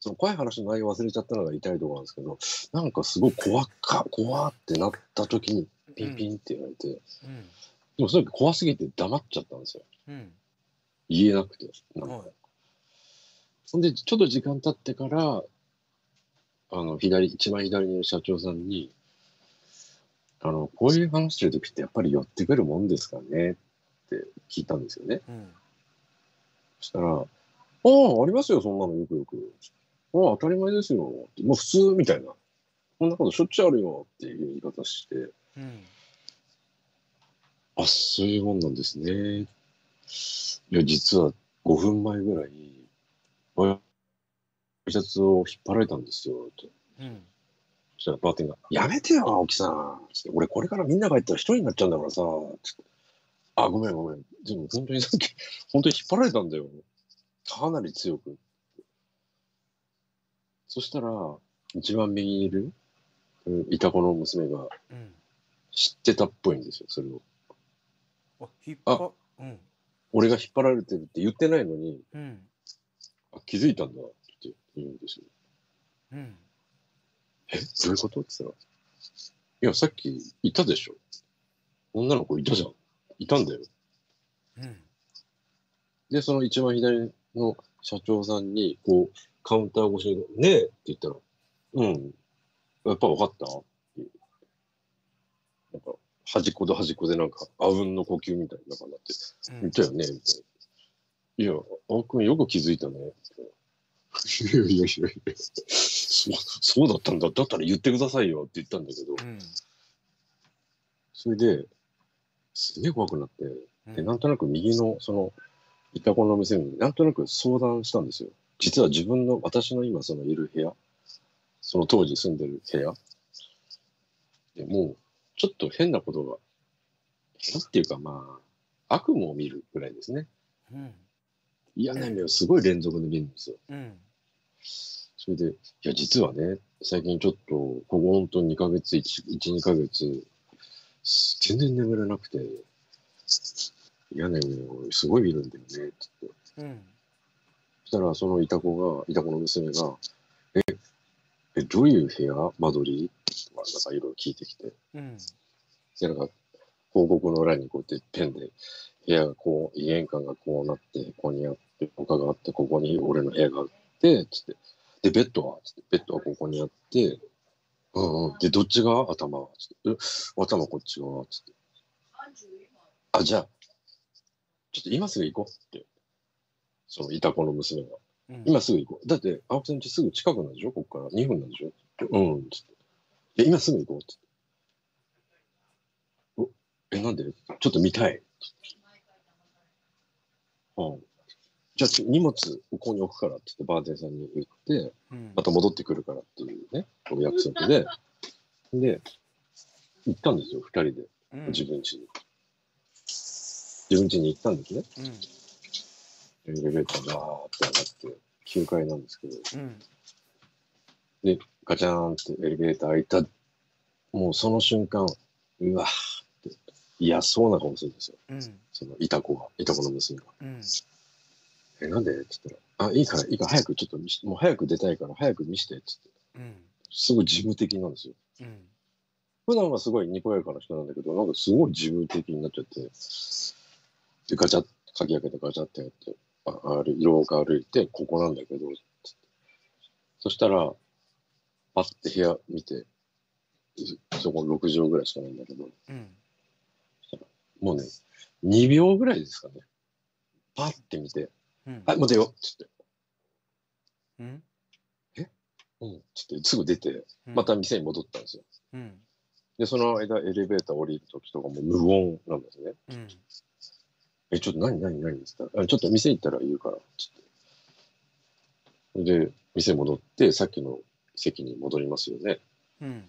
その怖い話の内容忘れちゃったのが痛いところなんですけど、なんかすごい怖っか、怖ってなった時に、ピンピンって言われて、でもそれ怖すぎて黙っちゃったんですよ、言えなくてなんか、そんでちょっと時間経ってからあの左一番左にいる社長さんに「あのこういう話してる時ってやっぱり寄ってくるもんですかね?」って聞いたんですよね。うん、そしたら「ああありますよそんなのよくよく」ああ当たり前ですよ」もう普通みたいな「こんなことしょっちゅうあるよ」っていう言い方してうん、あそういうもんなんですね。いや実は5分前ぐらいワイシャツを引っ張られたんですよと。うんそしたらバーテンが、やめてよ、青木さん。俺、これからみんなが行ったら一人になっちゃうんだからさ。あ、ごめん、ごめん。でも、本当にさっき、本当に引っ張られたんだよ。かなり強く。そしたら、一番右にいる、うん、いた子の娘が、うん、知ってたっぽいんですよ、それを。あ、引っ張、うん。俺が引っ張られてるって言ってないのに、うん、あ気づいたんだって言うんですよ。うん、え、どういうことって言ったら、いや、さっきいたでしょ。女の子いたじゃん。いたんだよ。うん、で、その一番左の社長さんに、こう、カウンター越しに、ねえって言ったら、うん、やっぱ分かった端っこで端っこでなんか、あうんの呼吸みたいな感じになって、見たよね、みたいな。いや、あ君くんよく気づいたね。いやいやいやいやそう、そうだったんだ。だったら言ってくださいよって言ったんだけど、うん、それで、すげえ怖くなって、で、なんとなく右の、その、いたこの店に、なんとなく相談したんですよ。実は自分の、私の今、そのいる部屋、その当時住んでる部屋、でもう、ちょっと変なことが、何ていうかまあ、悪夢を見るぐらいですね。うん、嫌な夢をすごい連続で見るんですよ。うん、それで、いや、実はね、最近ちょっと、ここ本当2ヶ月、1、1 2ヶ月、全然眠れなくて、嫌な夢をすごい見るんだよね、つって。うん、そしたら、そのいた子が、いた子の娘が、え、どういう部屋間取りとか、なんかいろいろ聞いてきて。うん。で、なんか、広告の裏にこうやってペンで、部屋がこう、玄関がこうなって、ここにあって、他があって、ここに俺の部屋があって、つって。で、ベッドはつって、ベッドはここにあって、うんうん。で、どっちが頭つって、頭こっち側つって。あ、じゃあ、ちょっと今すぐ行こうって、そのいた子の娘が。今すぐ行こう。だって、青木さんちすぐ近くなんでしょここから。2分なんでしょうん、つって。今すぐ行こう、つって。おえ、なんでちょっと見たい。うん。じゃあ、荷物、ここに置くからってって、バーテンさんに言って、また戻ってくるからっていうね、お約束で。で、行ったんですよ、二人で。自分家に。自分家に行ったんですね。うんエレベーターがーって上がって、9階なんですけど、うん。で、ガチャーンってエレベーター開いた、もうその瞬間、うわーって、嫌そうな顔するんですよ。うん。その、いた子が、いた子の娘が。うん。え、なんでって言ったら、あ、いいから、いいから、早くちょっと見して、もう早く出たいから、早く見して、って言って、うん。すごい事務的なんですよ。うん。普段はすごいにこやかな人なんだけど、なんかすごい事務的になっちゃって、で、ガチャッ、鍵開けてガチャってやって、廊下歩いて、ここなんだけど、そしたら、パッて部屋見て、そこ6畳ぐらいしかないんだけど、うん、もうね、2秒ぐらいですかね。パッて見て、うん、はい、待てよっつって。うん、えうん、つってすぐ出て、また店に戻ったんですよ。うん、で、その間エレベーター降りる時とかも無言なんですね。え、ちょっと何、何、何ですかあちょっと店行ったら言うから、つって。で、店戻って、さっきの席に戻りますよね。うん。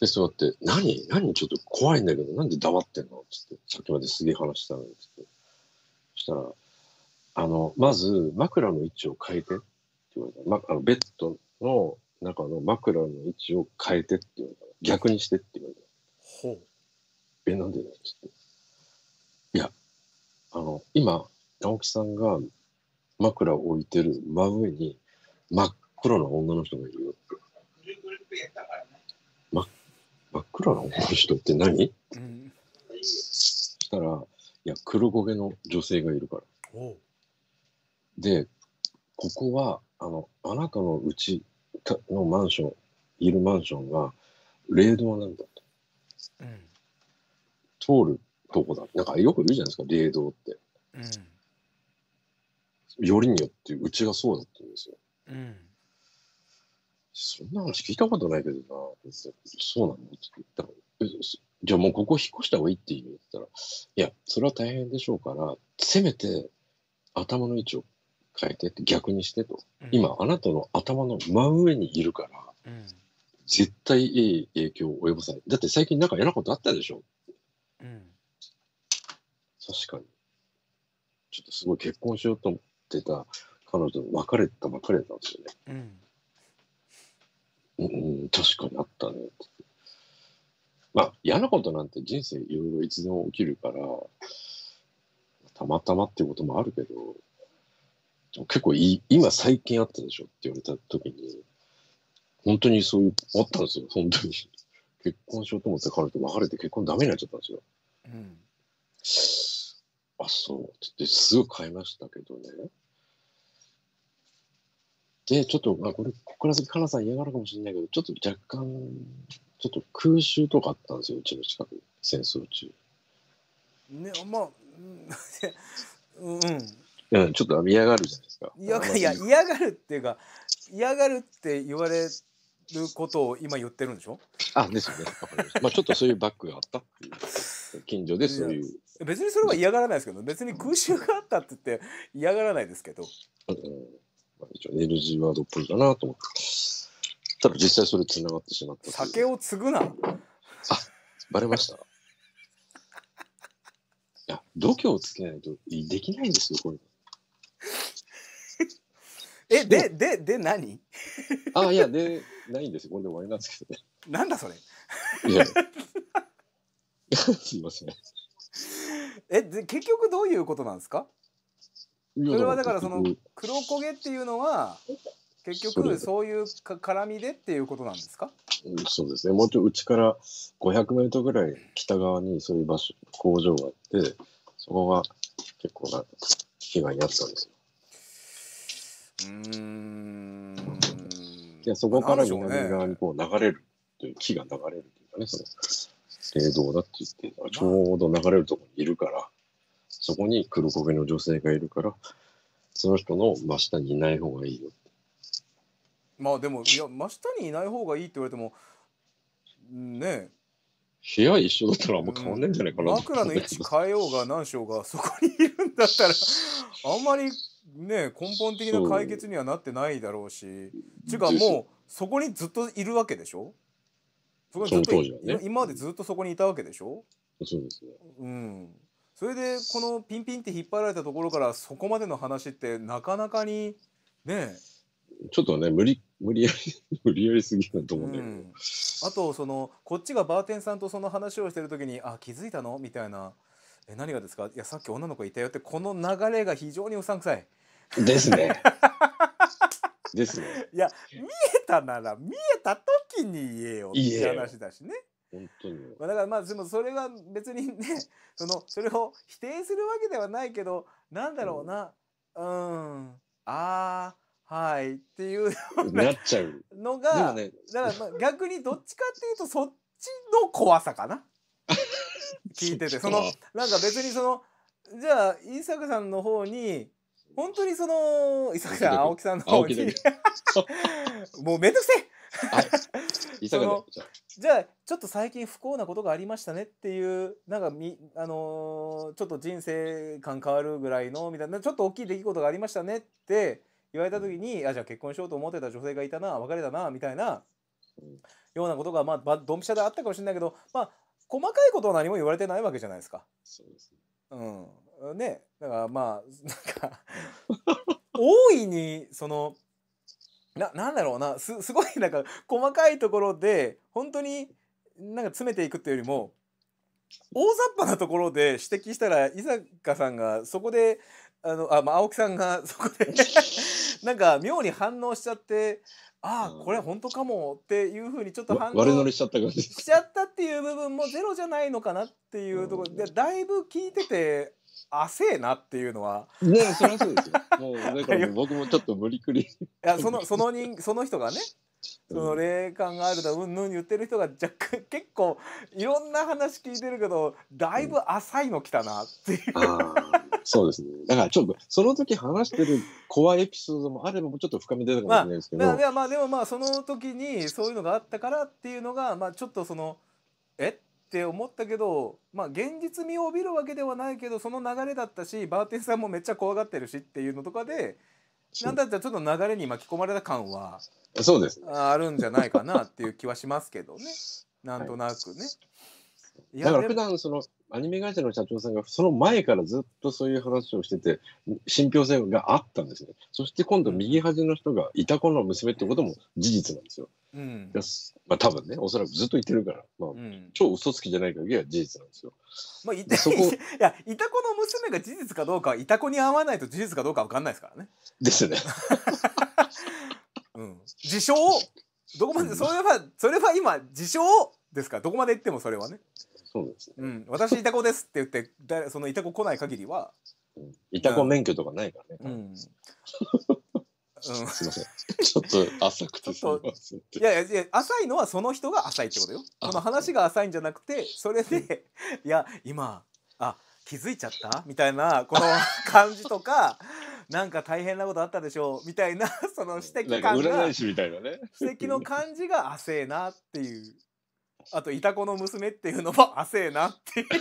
で、座って、何何ちょっと怖いんだけど、なんで黙ってんのつって、さっきまですげえ話したのに、つって。そしたら、あの、まず、枕の位置を変えて、って言われた。ま、あのベッドの中の枕の位置を変えてって言われた。逆にしてって言われた。ほう。え、なんでだっつって。いや、あの、今、直樹さんが枕を置いてる真上に真っ黒な女の人がいるよって。ま、真っ黒な女の人って何、うん、したら、いや、黒焦げの女性がいるから。で、ここは、あの、あなたのうちのマンション、いるマンションが、霊道なんだと。うん、通るどこだなんかよく言うじゃないですか、霊道って。うん。よりによってうちがそうだって言うんですよ。うん。そんな話聞いたことないけどな、そうなのって言ったら、じゃあもうここ引っ越した方がいいって言ったら、いや、それは大変でしょうから、せめて頭の位置を変えてって逆にしてと。うん、今、あなたの頭の真上にいるから、うん、絶対いい影響を及ぼさない。だって最近なんか嫌なことあったでしょ。うん、確かに。ちょっとすごい結婚しようと思ってた彼女と別れた別れたんですよね。うんうん、確かにあったね。まあ、嫌なことなんて人生いろいろいつでも起きるから、たまたまっていうこともあるけど、でも結構い今最近あったでしょって言われた時に、本当にそういう、あったんですよ、本当に。結婚しようと思って彼と別れて結婚ダメになっちゃったんですよ。うんあ、そうってって、すぐ買いましたけどね。で、ちょっと、まあ、これ、ここから先、かなさん嫌がるかもしれないけど、ちょっと若干、ちょっと空襲とかあったんですよ、うちの近く、戦争中。ね、まあ、うん。うん、ちょっと嫌がるじゃないですか。嫌がいや嫌がるっていうか、嫌がるって言われることを今言ってるんでしょあ、ですよね。まあ、ちょっとそういうバックがあったっていう。近所でそういう。別にそれは嫌がらないですけど別に空襲があったって言って嫌がらないですけど。うん一応 NG ワードっぽいかなと思ってただ実際それ繋がってしまった酒を継ぐなあバレましたいや度胸をつけないとできないんですよこれ えででで何あいやでないんですこれで終わりなんですけどねなんだそれいや すいません。えで結局どういうことなんですかそれはだからその黒焦げっていうのは結局そういうか絡みでっていうことなんですかそうですねもうちょいうちから500メートルぐらい北側にそういう場所工場があってそこが結構な被害に遭ったんですよ。うんでそこから南側にこう流れるという木が流れるというかねその聖堂だって言ってちょうど流れるとこにいるから、そこに黒焦げの女性がいるから、その人の真下にいない方がいいよって。まあでも、いや、真下にいない方がいいって言われても、ねえ。部屋一緒だったらあんま変わんないんじゃないかな、うん、枕の位置変えようが何しようが、そこにいるんだったら、あんまりね根本的な解決にはなってないだろうし。ちゅうかもう、そこにずっといるわけでしょそその当時はね今までずっとそこにいたわけでしょそうですうんそれでこのピンピンって引っ張られたところからそこまでの話ってなかなかにねちょっとね無理無理やり 無理やりすぎだと思うんだけど、うん、あとそのこっちがバーテンさんとその話をしてる時に「あ気づいたの?」みたいな「え何がですかいやさっき女の子いたよ」ってこの流れが非常にうさんくさい。ですね。ですね。いや見えたなら見えた時に言えよっていう話だしね。本当に。まあだからまあでもそれは別にね そのそれを否定するわけではないけどなんだろうな、うん、うんああはいっていうなっちゃうのが、ね、だからまあ逆にどっちかっていうとそっちの怖さかな 聞いててそのなんか別にそのじゃあ飯坂さんの方に本当にその、伊坂さん、青木さんの青木に。もうめんどくせえ伊坂さん。じゃあ、ちょっと最近不幸なことがありましたねっていう、なんかみ、あのー、ちょっと人生感変わるぐらいの、みたいな、ちょっと大きい出来事がありましたねって言われた時に、あ、じゃあ結婚しようと思ってた女性がいたな、別れたな、みたいな、ようなことが、まあ、ドンピシャであったかもしれないけど、まあ、細かいことは何も言われてないわけじゃないですか。そうですね。うん、ねだからまあなんか大いにそのななんだろうなすすごいなんか細かいところで本当になんか詰めていくっていうよりも大雑把なところで指摘したら伊坂さんがそこであのあ、まあ、青木さんがそこで なんか妙に反応しちゃってああこれ本当かもっていうふうにちょっと反応しちゃったしちゃったっていう部分もゼロじゃないのかなっていうところでだいぶ聞いてて汗えなっていうのはねそそうですよもうだから 僕もちょっと無理くりいやそのその人その人がねその霊感があるだうんぬん言ってる人が若干結構いろんな話聞いてるけどだいぶ浅いのきたなっていう、うん、そうですねだからちょっとその時話してる怖いエピソードもあればもうちょっと深み出たかもしれないですけど、まあ、でもまあその時にそういうのがあったからっていうのが、まあ、ちょっとそのえっって思ったけど、まあ、現実味を帯びるわけではないけどその流れだったしバーテンさんもめっちゃ怖がってるしっていうのとかでなんだったらちょっと流れに巻き込まれた感はそうです、あるんじゃないかなっていう気はしますけどねなんとなくね。はいだから普段そのアニメ会社の社長さんがその前からずっとそういう話をしてて信憑性があったんですねそして今度右端の人がいた子の娘ってことも事実なんですよ、うん、まあ多分ねおそらくずっと言ってるから、まあ、うん、超嘘つきじゃない限りは事実なんですよ、まあ、いそこい やいた子の娘が事実かどうかいた子に会わないと事実かどうか分かんないですからねですね、うん、自称どこまでそれはそれは今自称ですからどこまで言ってもそれはねそうですね。うん、私イタコですって言ってだそのイタコ来ない限りは、うん、イタコ免許とかないからね。うんうん、すみません。ちょっと浅くてすみません。いやいや浅いのはその人が浅いってことよ。その話が浅いんじゃなくて、それで、いや、今、あ、気づいちゃったみたいな、この感じとか、なんか大変なことあったでしょうみたいな、その指摘感が。占い師みたいなね。指摘の感じが浅いなっていう。あと、いた子の娘っていうのも、せえなっていう。だ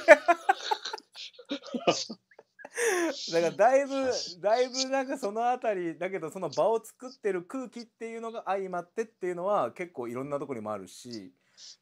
からだいぶだいぶなんかその辺りだけどその場を作ってる空気っていうのが相まってっていうのは結構いろんなとこにもあるし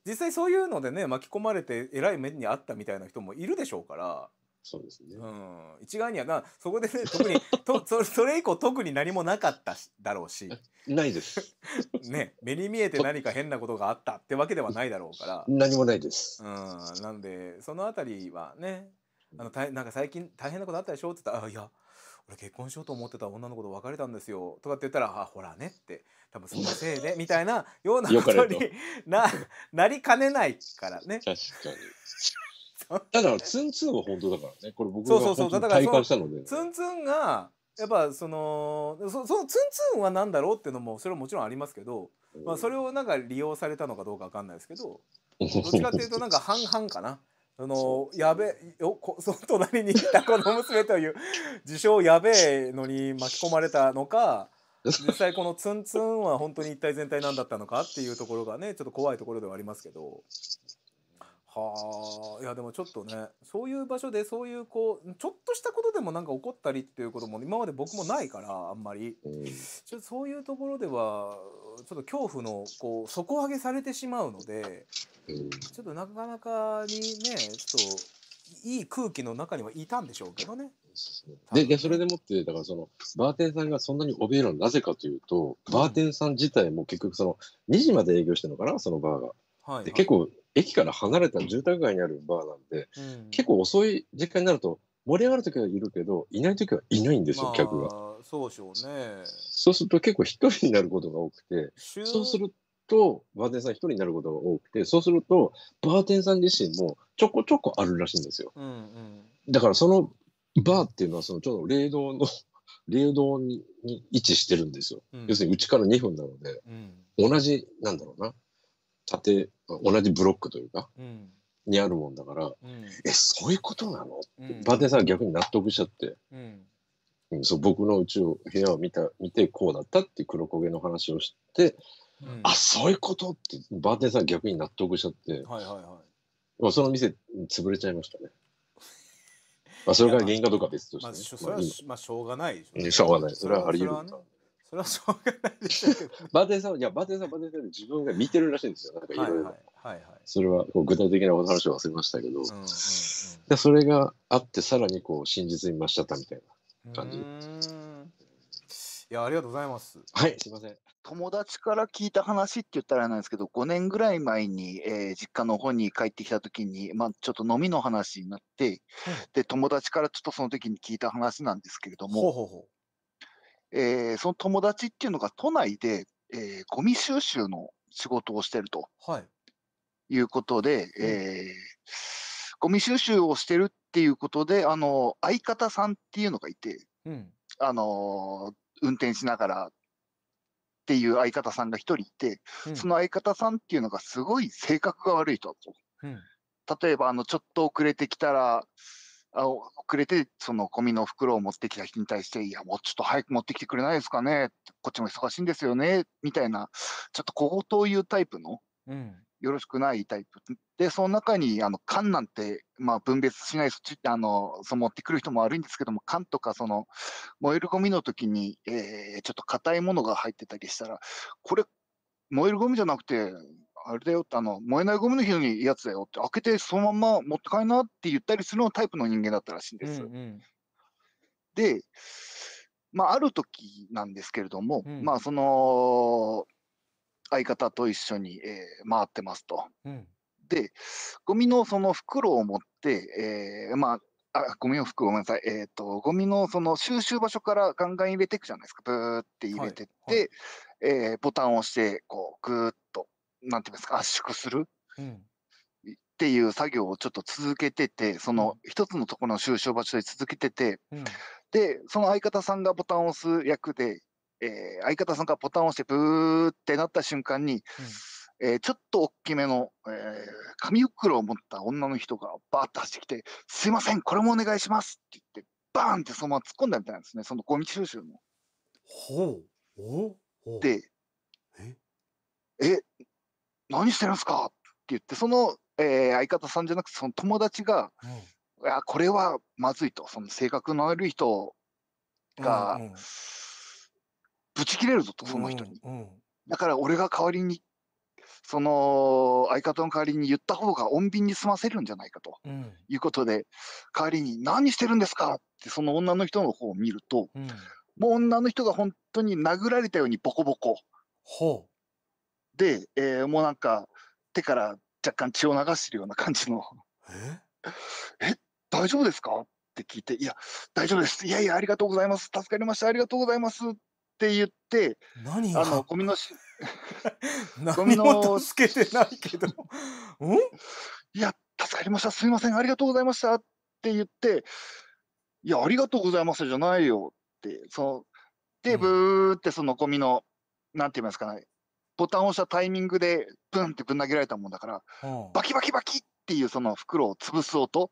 実際そういうのでね巻き込まれてえらい目にあったみたいな人もいるでしょうからそうですね、うん、一概にはなそこで、ね、特にとそそれ以降特に何もなかっただろうし ないです、ね、目に見えて何か変なことがあったってわけではないだろうから何もないです、うん、なんでそのあたりはねあのたなんか最近大変なことあったでしょって言ったら「あいや俺結婚しようと思ってた女の子と別れたんですよ」とかって言ったら「あほらね」って多分そのせいでみたいなようなことにななりかねないからね。確かに ただからツンツンは本当だからねこれ僕が体感したのでツンツンがやっぱそのそそのツンツンは何だろうっていうのもそれはもちろんありますけど、まあ、それをなんか利用されたのかどうか分かんないですけどどっちかっていうとなんか半々かな。あのやべよこ その隣にいたこの娘という自称やべえのに巻き込まれたのか実際このツンツンは本当に一体全体なんだったのかっていうところがねちょっと怖いところではありますけどはあいやでもちょっとねそういう場所でそういうこうちょっとしたことでもなんか起こったりっていうことも今まで僕もないからあんまり、うん、ちょそういうところではちょっと恐怖のこう底上げされてしまうので、うん、ちょっとなかなかにねちょっといい空気の中にはいたんでしょうけどね。ででそれでもってだからそのバーテンさんがそんなに怯えるのなぜかというとバーテンさん自体も結局その2時まで営業してるのかなそのバーが。はい、はい、結構駅から離れた住宅街にあるバーなんで、うん、結構遅い時間になると盛り上がる時はいるけどいない時はいないんですよ、まあ、客が。そうでしょうね。そうすると結構一人になることが多くてそうするとバーテンさん一人になることが多くてそうするとバーテンさん自身もちょこちょこあるらしいんですよ。うんうん、だからそのバーっていうのはそのちょうど霊道の 霊道に位置してるんですよ、うん、要するにうちから2分なので、うん、同じなんだろうな縦同じブロックというか、にあるもんだから、うん、えそういうことなの、うん、バーテンさん逆に納得しちゃって、うん、うん、そう僕のうちを部屋を見た見てこうだったって黒焦げの話をして、うん、あそういうことってバーテンさん逆に納得しちゃって、はいはいはい、まあ、その店潰れちゃいましたね。まあ、それから原因かどうか別として、ね、まあ、まあ、しょうがないでしょ、ね、しょうがないそれはあり得る、それはしょうがないですょうけど。バーテンさん、いや、バーテンさん、バーテンさん自分が見てるらしいんですよ。なんかいろいろ。それはこ具体的なお話を忘れましたけど、うんでそれがあって、さらにこう真実に増しちゃったみたいな感じ。いや、ありがとうございます。はい、すみません。友達から聞いた話って言ったらなんですけど、5年ぐらい前に、えー、実家の方に帰ってきた時に、まあ、ちょっと飲みの話になって、で、友達からちょっとその時に聞いた話なんですけれども、ほうほうほうえー、その友達っていうのが都内で、えー、ゴミ収集の仕事をしてると。はい。いうことで、うん、えゴミ収集をしてるっていうことで、あの、相方さんっていうのがいて、うん、あの、運転しながらっていう相方さんが一人いて、うん、その相方さんっていうのがすごい性格が悪い人だと。うん、例えば、あの、ちょっと遅れてきたら、あ遅れて、そのゴミの袋を持ってきた人に対して、いや、もうちょっと早く持ってきてくれないですかね、こっちも忙しいんですよね、みたいな、ちょっと小言いうタイプの、うん、よろしくないタイプ。で、その中に、あの、缶なんて、まあ、分別しない、そっち、あの、その持ってくる人も悪いんですけども、缶とか、その、燃えるゴミの時に、えー、ちょっと硬いものが入ってたりしたら、これ、燃えるゴミじゃなくて、あれだよって、あの、燃えないゴミの日にやつだよって、開けてそのまま持って帰んなって言ったりするのタイプの人間だったらしいんです。うんうん、で、まあ、ある時なんですけれども、うん、まあ、その、相方と一緒に、えー、回ってますと。うん、で、ゴミのその袋を持って、えー、まあ、あ、ゴミを袋、ごめんなさい。えっ、ー、と、ゴミのその収集場所からガンガン入れていくじゃないですか。ブーって入れてって、はいはい、えー、ボタンを押して、こう、ぐーっとなんていうんですか、圧縮する。うんっていう作業をちょっと続けてて、その一つのところの収集場所で続けてて、うん、で、その相方さんがボタンを押す役で、えー、相方さんがボタンを押してブーってなった瞬間に、うん、えー、ちょっと大きめの、えー、紙袋を持った女の人がバーッと走ってきて、すいません、これもお願いしますって言って、バーンってそのまま突っ込んだみたいなんですね、そのゴミ収集の。ほう。ほうで、ええ何してるんすかって言って、その、えー、相方さんじゃなくて、その友達が、うん、いや、これはまずいと、その性格の悪い人が、ぶち切れるぞと、その人に。うんうん、だから俺が代わりに、その相方の代わりに言った方が穏便に済ませるんじゃないかと、いうことで、代わりに何してるんですかってその女の人の方を見ると、うん、もう女の人が本当に殴られたようにボコボコ。ほう。で、えー、もうなんか、手から若干血を流してるような感じの。え え大丈夫ですかって聞いて、いや、大丈夫です。いやいや、ありがとうございます。助かりました。ありがとうございます。って言って、何あの、ゴミのし、ゴミの。助けてないけど。うんいや、助かりました。すいません。ありがとうございました。って言って、いや、ありがとうございますじゃないよって、その、で、ブーってそのゴミの、なんて言いますかね、ボタンを押したタイミングで、ブンってぶん投げられたもんだから、バキバキバキっていうその袋を潰す音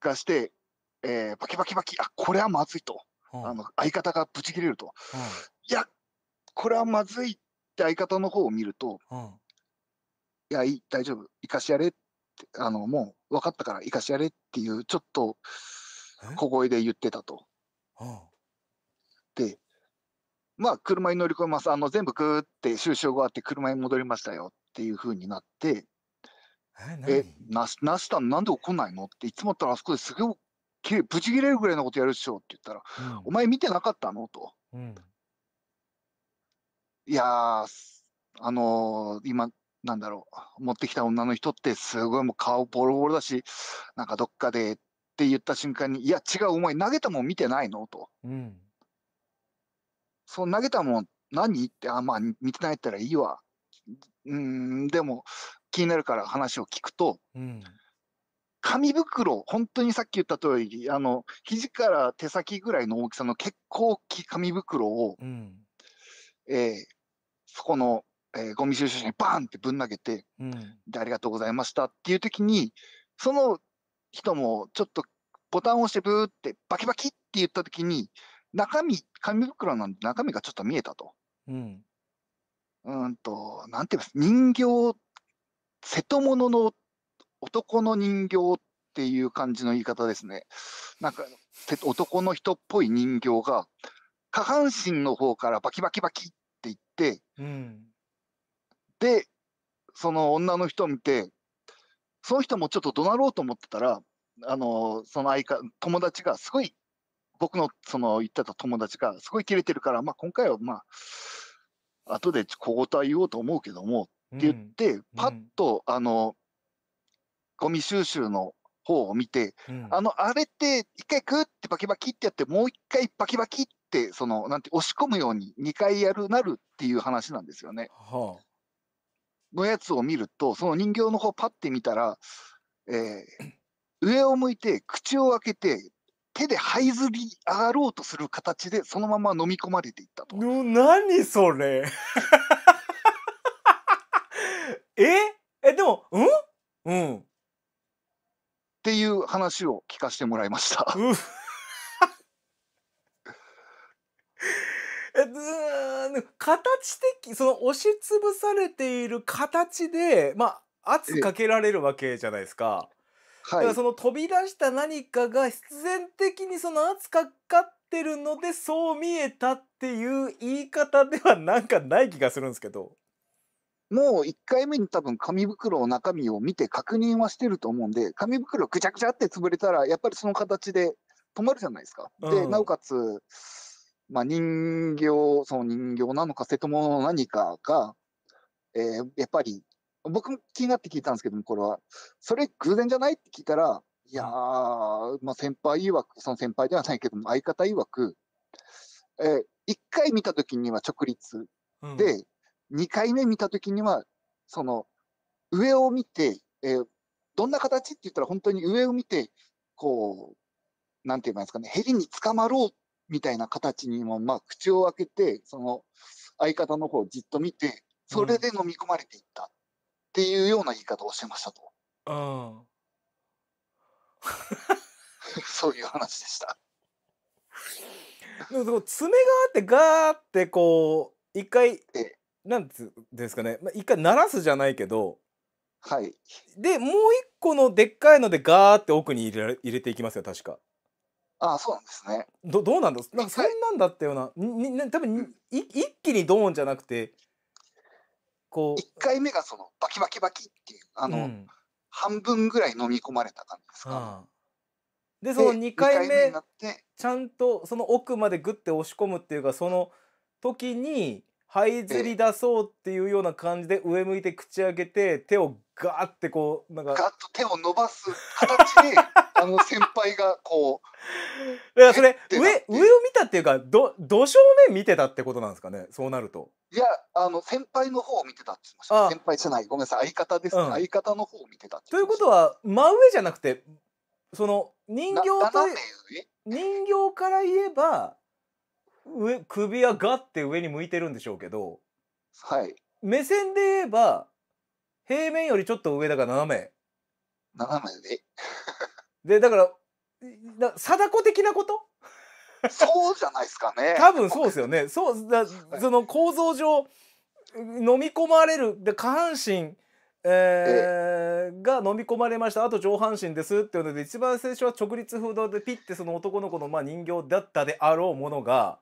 がして、えー、バキバキバキ、あ、これはまずいと。あの、相方がブチ切れると。いや、これはまずいって相方の方を見ると、いや、大丈夫、生かしやれって、あの、もう分かったから生かしやれっていう、ちょっと小声で言ってたと。で、まあ、車に乗り込みます。あの、全部グーって収集があって車に戻りましたよっていうふうになって、え、え、なし、なしたのなんで怒んないのって、いつもだったらあそこですげえ、ぶち切れるぐらいのことやるっしょって言ったら、うん、お前見てなかったのと。うん、いやー、あのー、今、なんだろう、持ってきた女の人ってすごいもう顔ボロボロだし、なんかどっかでって言った瞬間に、いや違う、お前投げたもん見てないのと。うんその投げたもん何って、あ、まあ見てないったらいいわ。うん、でも気になるから話を聞くと、うん、紙袋、本当にさっき言った通り、あの、肘から手先ぐらいの大きさの結構大きい紙袋を、うん、えー、そこの、えー、ゴミ収集車にバーンってぶん投げて、うん、で、ありがとうございましたっていう時に、その人もちょっとボタンを押してブーってバキバキって言った時に、中身、紙袋なんで中身がちょっと見えたと。うん。うんと、なんて言います人形、瀬戸物の男の人形っていう感じの言い方ですね。なんか、男の人っぽい人形が、下半身の方からバキバキバキって言って、うん、で、その女の人を見て、その人もちょっと怒鳴ろうと思ってたら、あの、その相方、友達がすごい僕のその言った友達がすごい切れてるから、まあ、今回はまあ、後で小言は言おうと思うけども、って言って、うん、パッと、あの、ゴミ収集の方を見て、うん、あの、あれって、一回グーってバキバキってやって、もう一回バキバキって、その、なんて、押し込むように2回やる、なるっていう話なんですよね。はあ、のやつを見ると、その人形の方パッて見たら、えー、上を向いて、口を開けて、手で這いずり上がろうとする形でそのまま飲み込まれていったと。何それ ええでもうんうんっていう話を聞かせてもらいました。うん 形的その押しつぶされている形でまあ圧かけられるわけじゃないですか。はい、だからその飛び出した何かが必然的にその圧かかってるのでそう見えたっていう言い方ではなんかない気がするんですけど。もう1回目に多分紙袋の中身を見て確認はしてると思うんで紙袋ぐちゃぐちゃって潰れたらやっぱりその形で止まるじゃないですか。うん、でなおかつ、まあ、人形その人形なのか瀬戸物の何かが、えー、やっぱり僕も気になって聞いたんですけども、これは。それ偶然じゃないって聞いたら、いやー、まあ、先輩曰く、その先輩ではないけども、相方曰く、え一1回見た時には直立で、うん、2回目見た時には、その、上を見て、えー、どんな形って言ったら本当に上を見て、こう、なんて言えばいいんですかね、ヘリに捕まろうみたいな形にも、まあ、口を開けて、その、相方の方をじっと見て、それで飲み込まれていった。うんっていうような言い方をしてましたと。うん。そういう話でした。でも爪があってガーってこう一回なんつですかね、まあ、一回鳴らすじゃないけど、はい。でもう一個のでっかいのでガーって奥に入れ入れていきますよ確か。ああそうなんですね。どどうなんですなんかそんなんだったような、はい、にに多分、うん、一気にドーンじゃなくてこう。1回目がその、バキバキバキっていう、あの、うん、半分ぐらい飲み込まれた感じですか。うん、で、その2回目、回目ちゃんとその奥までグッて押し込むっていうか、その時に、這いずり出そうっていうような感じで上向いて口開けて手をガーってこうなんかガッと手を伸ばす形で あの先輩がこう。だからそれ、上、上を見たっていうか、ど、ど正面見てたってことなんですかね、そうなると。いや、あの、先輩の方を見てたって言っました。先輩じゃない、ごめんなさい、相方です、ねうん、相方の方を見てたってということは、真上じゃなくて、その、人形と、人形から言えば、上、首はガッて上に向いてるんでしょうけど、はい。目線で言えば、平面よりちょっと上だから斜め。斜めでで、だから、貞子的なことそうじゃないですかね。多分そうですよね。そうだその構造上飲み込まれるで下半身、えー、ええ、が飲み込まれましたあと上半身ですっていうので一番最初は直立不動でピッてその男の子のまあ人形だったであろうものが。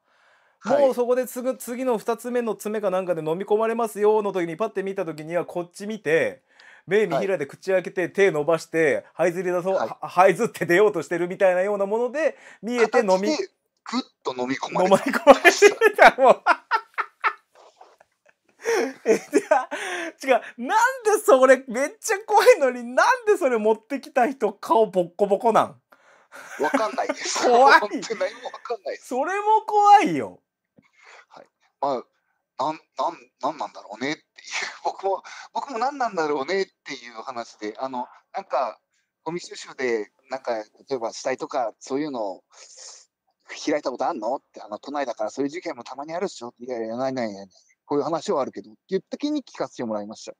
もうそこで次の2つ目の爪かなんかで飲み込まれますよの時にパッて見た時にはこっち見て目見開いて口開けて手伸ばして這いずり出そう、はい、這いずって出ようとしてるみたいなようなもので見えて飲みぐっと飲み込まれ飲み込まれてたもん え違うなんでそれめっちゃ怖いのになんでそれ持ってきた人顔ボッコボコなんわかんないです怖いそれも怖いよはいまあなんなんなんなんだろうね 僕も、僕も何なんだろうねっていう話で、あの、なんか、ゴミ収集で、なんか、例えば死体とか、そういうのを開いたことあんのって、あの、都内だからそういう事件もたまにあるっしょいやいや、ないないない。こういう話はあるけど、っていう時に聞かせてもらいました。い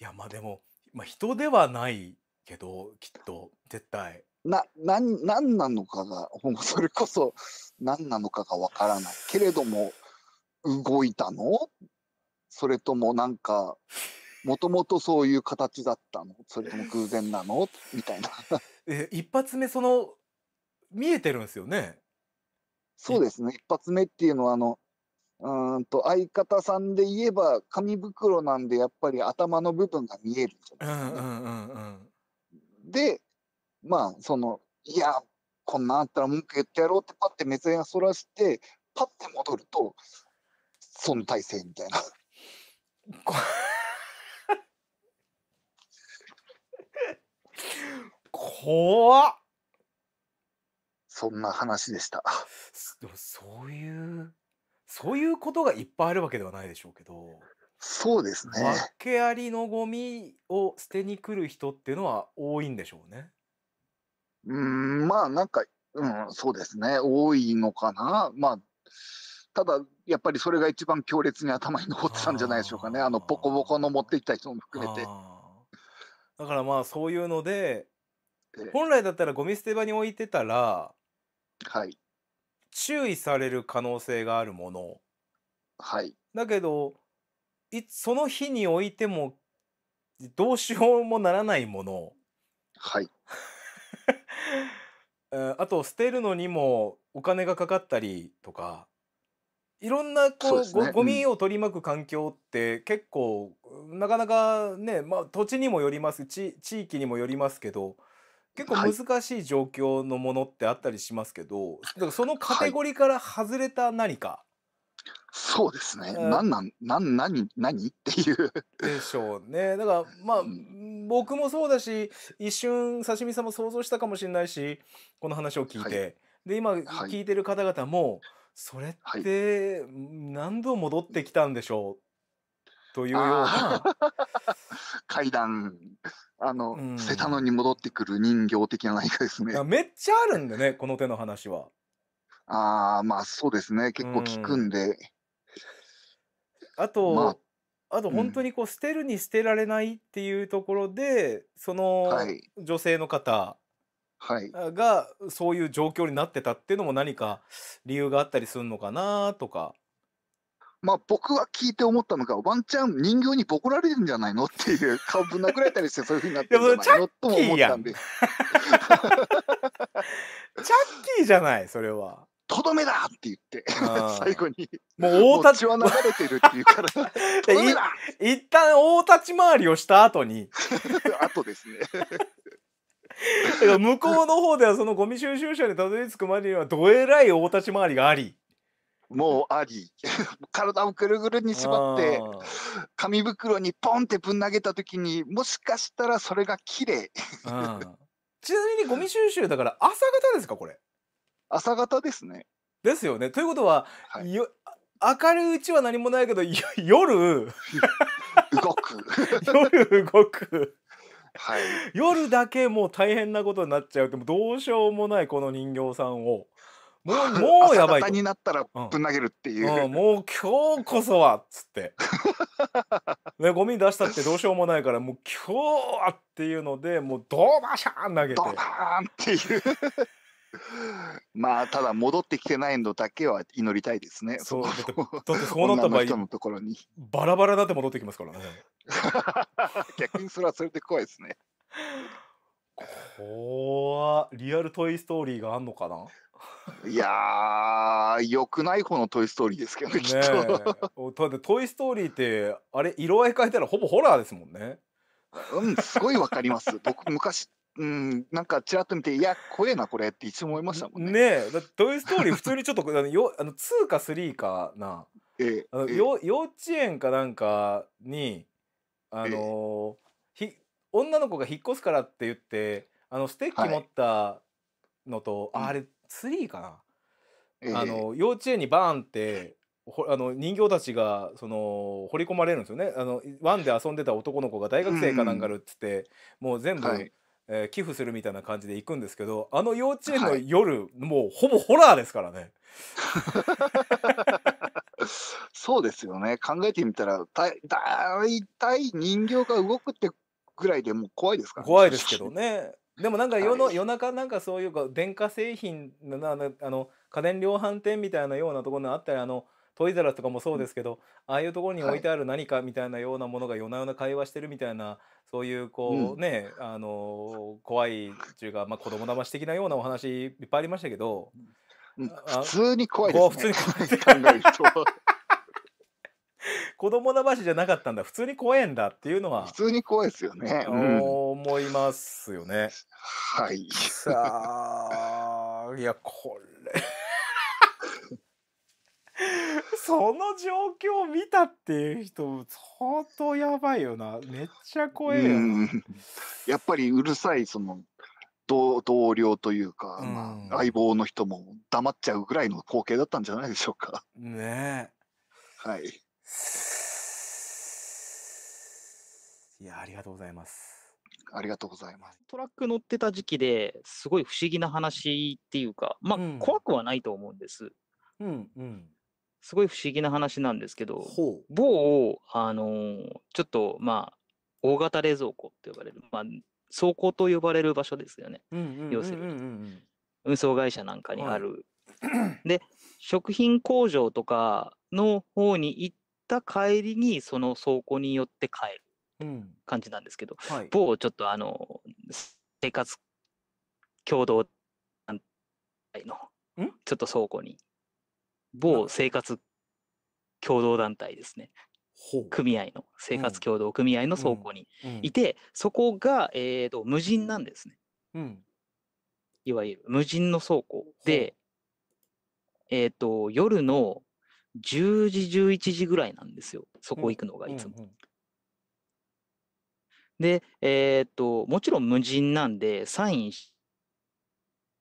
や、まあでも、まあ人ではないけど、きっと、絶対。な、なん、なんなのかが、それこそ、何なのかがわからない。けれども、動いたのそれともなんか、もともとそういう形だったのそれとも偶然なのみたいな。え、一発目、その、見えてるんですよね。そうですね。一発目っていうのは、あの、うんと、相方さんで言えば、紙袋なんで、やっぱり頭の部分が見えるじゃないですか、ね、うんうんうん。で、まあ、その、いや、こんなんあったら文句言ってやろうって、パッて目線がそらして、パッて戻ると、孫大生みたいな。怖そんな話でした。そういうそういうことがいっぱいあるわけではないでしょうけど。そうですね。訳ありのゴミを捨てに来る人っていうのは多いんでしょうね。うん、まあなんか、うん、そうですね。多いのかな。まあ、ただ、やっぱりそれが一番強烈に頭に残ってたんじゃないでしょうかね、あのボコボコの持ってきた人も含めて。だからまあそういうので、本来だったらゴミ捨て場に置いてたら、はい、注意される可能性があるもの。はい、だけどいその日に置いてもどうしようもならないもの。はい あと捨てるのにもお金がかかったりとかいろんなこう、ね、ゴを取り巻く環境って結構、うん、なかなかね、まあ、土地にもよります地地域にもよりますけど結構難しい状況のものってあったりしますけど、はい、だからそのカテゴリーから外れた何か、はい、そうですね、えー、なんなんな何何っていう。でしょうねだからまあ、うん、僕もそうだし一瞬刺身さんも想像したかもしれないしこの話を聞いて、はい、で今聞いてる方々も。はいそれって何度戻ってきたんでしょう、というような 階段あの、うん、たのに戻ってくる人形的な何かですねめっちゃあるんでねこの手の話はああまあそうですね結構聞くんで、うん、あと、まああと本当にこう捨てるに捨てられないっていうところで、うん、その女性の方がそういう状況になってたっていうのも何か理由があったりするのかなとか。まあ、僕は聞いて思ったのが、ワンチャン人形にボコられるんじゃないのっていう顔ぶん殴られたりして、そういうふうになってるんじゃないのとも思ったんで。チャッキーじゃない、それは。とどめだって言って、最後に。もう大立ち。は流れてるっていうから、とどめだ一旦大立ち回りをした後に。後ですね。向こうの方ではそのゴミ収集車にたどり着くまでにはどえらい大立ち回りがありもうあり 体をぐるぐるに縛って紙袋にポンってぶん投げた時にもしかしたらそれが綺麗ちなみにゴミ収集だから朝方ですかこれ朝方ですねですよねということは、はい、よ明るいうちは何もないけど 夜動く夜動くはい、夜だけもう大変なことになっちゃうってもうどうしようもないこの人形さんをもう もうやばい朝方になったらぶん投げるっていう、うん、もう今日こそはっつって ねゴミ出したってどうしようもないからもう今日はっていうのでもうドバシャーン投げてドバーンっていうまあ、ただ戻ってきてないのだけは祈りたいですね。そう、だってそうなった場合、ののところにバラバラになって戻ってきますからね。逆にそれはそれで怖いですね。怖リアルトイ・ストーリーがあんのかないやよくない方のトイ・ストーリーですけどね、ね、きっと。だってトイ・ストーリーってあれ色合い変えたらほぼホラーですもんね。うん、すごいわかります。僕昔うん、なんかちらっと見て、いや、怖えな、これっていつも思いましたもんね。ねえ、だトイ・ストーリー、普通にちょっとあのよ あの2か3かな、えあのよ幼稚園かなんかに、あのひ女の子が引っ越すからって言って、あのステッキ持ったのと、はい、ああれ、3かな、えー、あの幼稚園にバーンって、ほあの人形たちがその掘り込まれるんですよねあのワンで遊んでた男の子が大学生かなんかるっつって、うん、もう全部、はいえー、寄付するみたいな感じで行くんですけどあの幼稚園の夜、はい、もうほぼホラーですからね。そうですよね考えてみたらだいたい人形が動くってぐらいでもう怖いですから、ね、怖いですけどね。でもなんか夜の、はい、夜中なんかそういう電化製品のあの家電量販店みたいなようなところにあったりあのトイザらスとかもそうですけど、うん、ああいうところに置いてある何かみたいなようなものが夜な夜な会話してるみたいなそういうこうね、うん、あの怖いっていうか、まあ、子供騙し的なようなお話いっぱいありましたけど、うん、普通に怖いですね。普通に考えると子供騙しじゃなかったんだ普通に怖えんだっていうのは普通に怖いですよね、思いますよね。はいさあいやこ その状況を見たっていう人相当やばいよなめっちゃ怖えよやっぱりうるさいその同同僚というか、うん、相棒の人も黙っちゃうぐらいの光景だったんじゃないでしょうかねえはいいやありがとうございますありがとうございます。トラック乗ってた時期ですごい不思議な話っていうか、まあ、うん、怖くはないと思うんです。うんうん、すごい不思議な話なんですけど、ほ某、あのーちょっと、まあ、大型冷蔵庫って呼ばれる、まあ、倉庫と呼ばれる場所ですよね。要するに運送会社なんかにある。で、食品工場とかの方に行った帰りに、その倉庫によって帰るうん感じなんですけど、はい某ちょっとあの、生活共同団体のちょっと倉庫に某生活共同団体ですね。組合の生活協同組合の倉庫にいて、うんうん、そこが、えーと、無人なんですね、うん、いわゆる無人の倉庫で、えーと、夜の10時11時ぐらいなんですよそこ行くのがいつも。うんうんうん、で、えーと、もちろん無人なんでサインし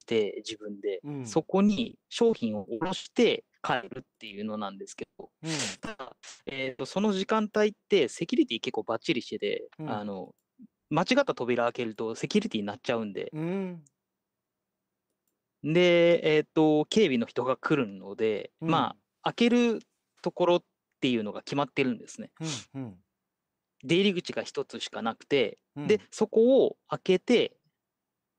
て自分で、そこに商品を下ろして帰るっていうのなんですけど、うん、ただ、えーと、その時間帯ってセキュリティ結構バッチリしてて、うん、あの間違った扉開けるとセキュリティになっちゃうんで、うん、で、えーと、警備の人が来るので、まあ開けるところっていうのが決まってるんですね。うん出入り口が1つしかなくて、でそこを開けて、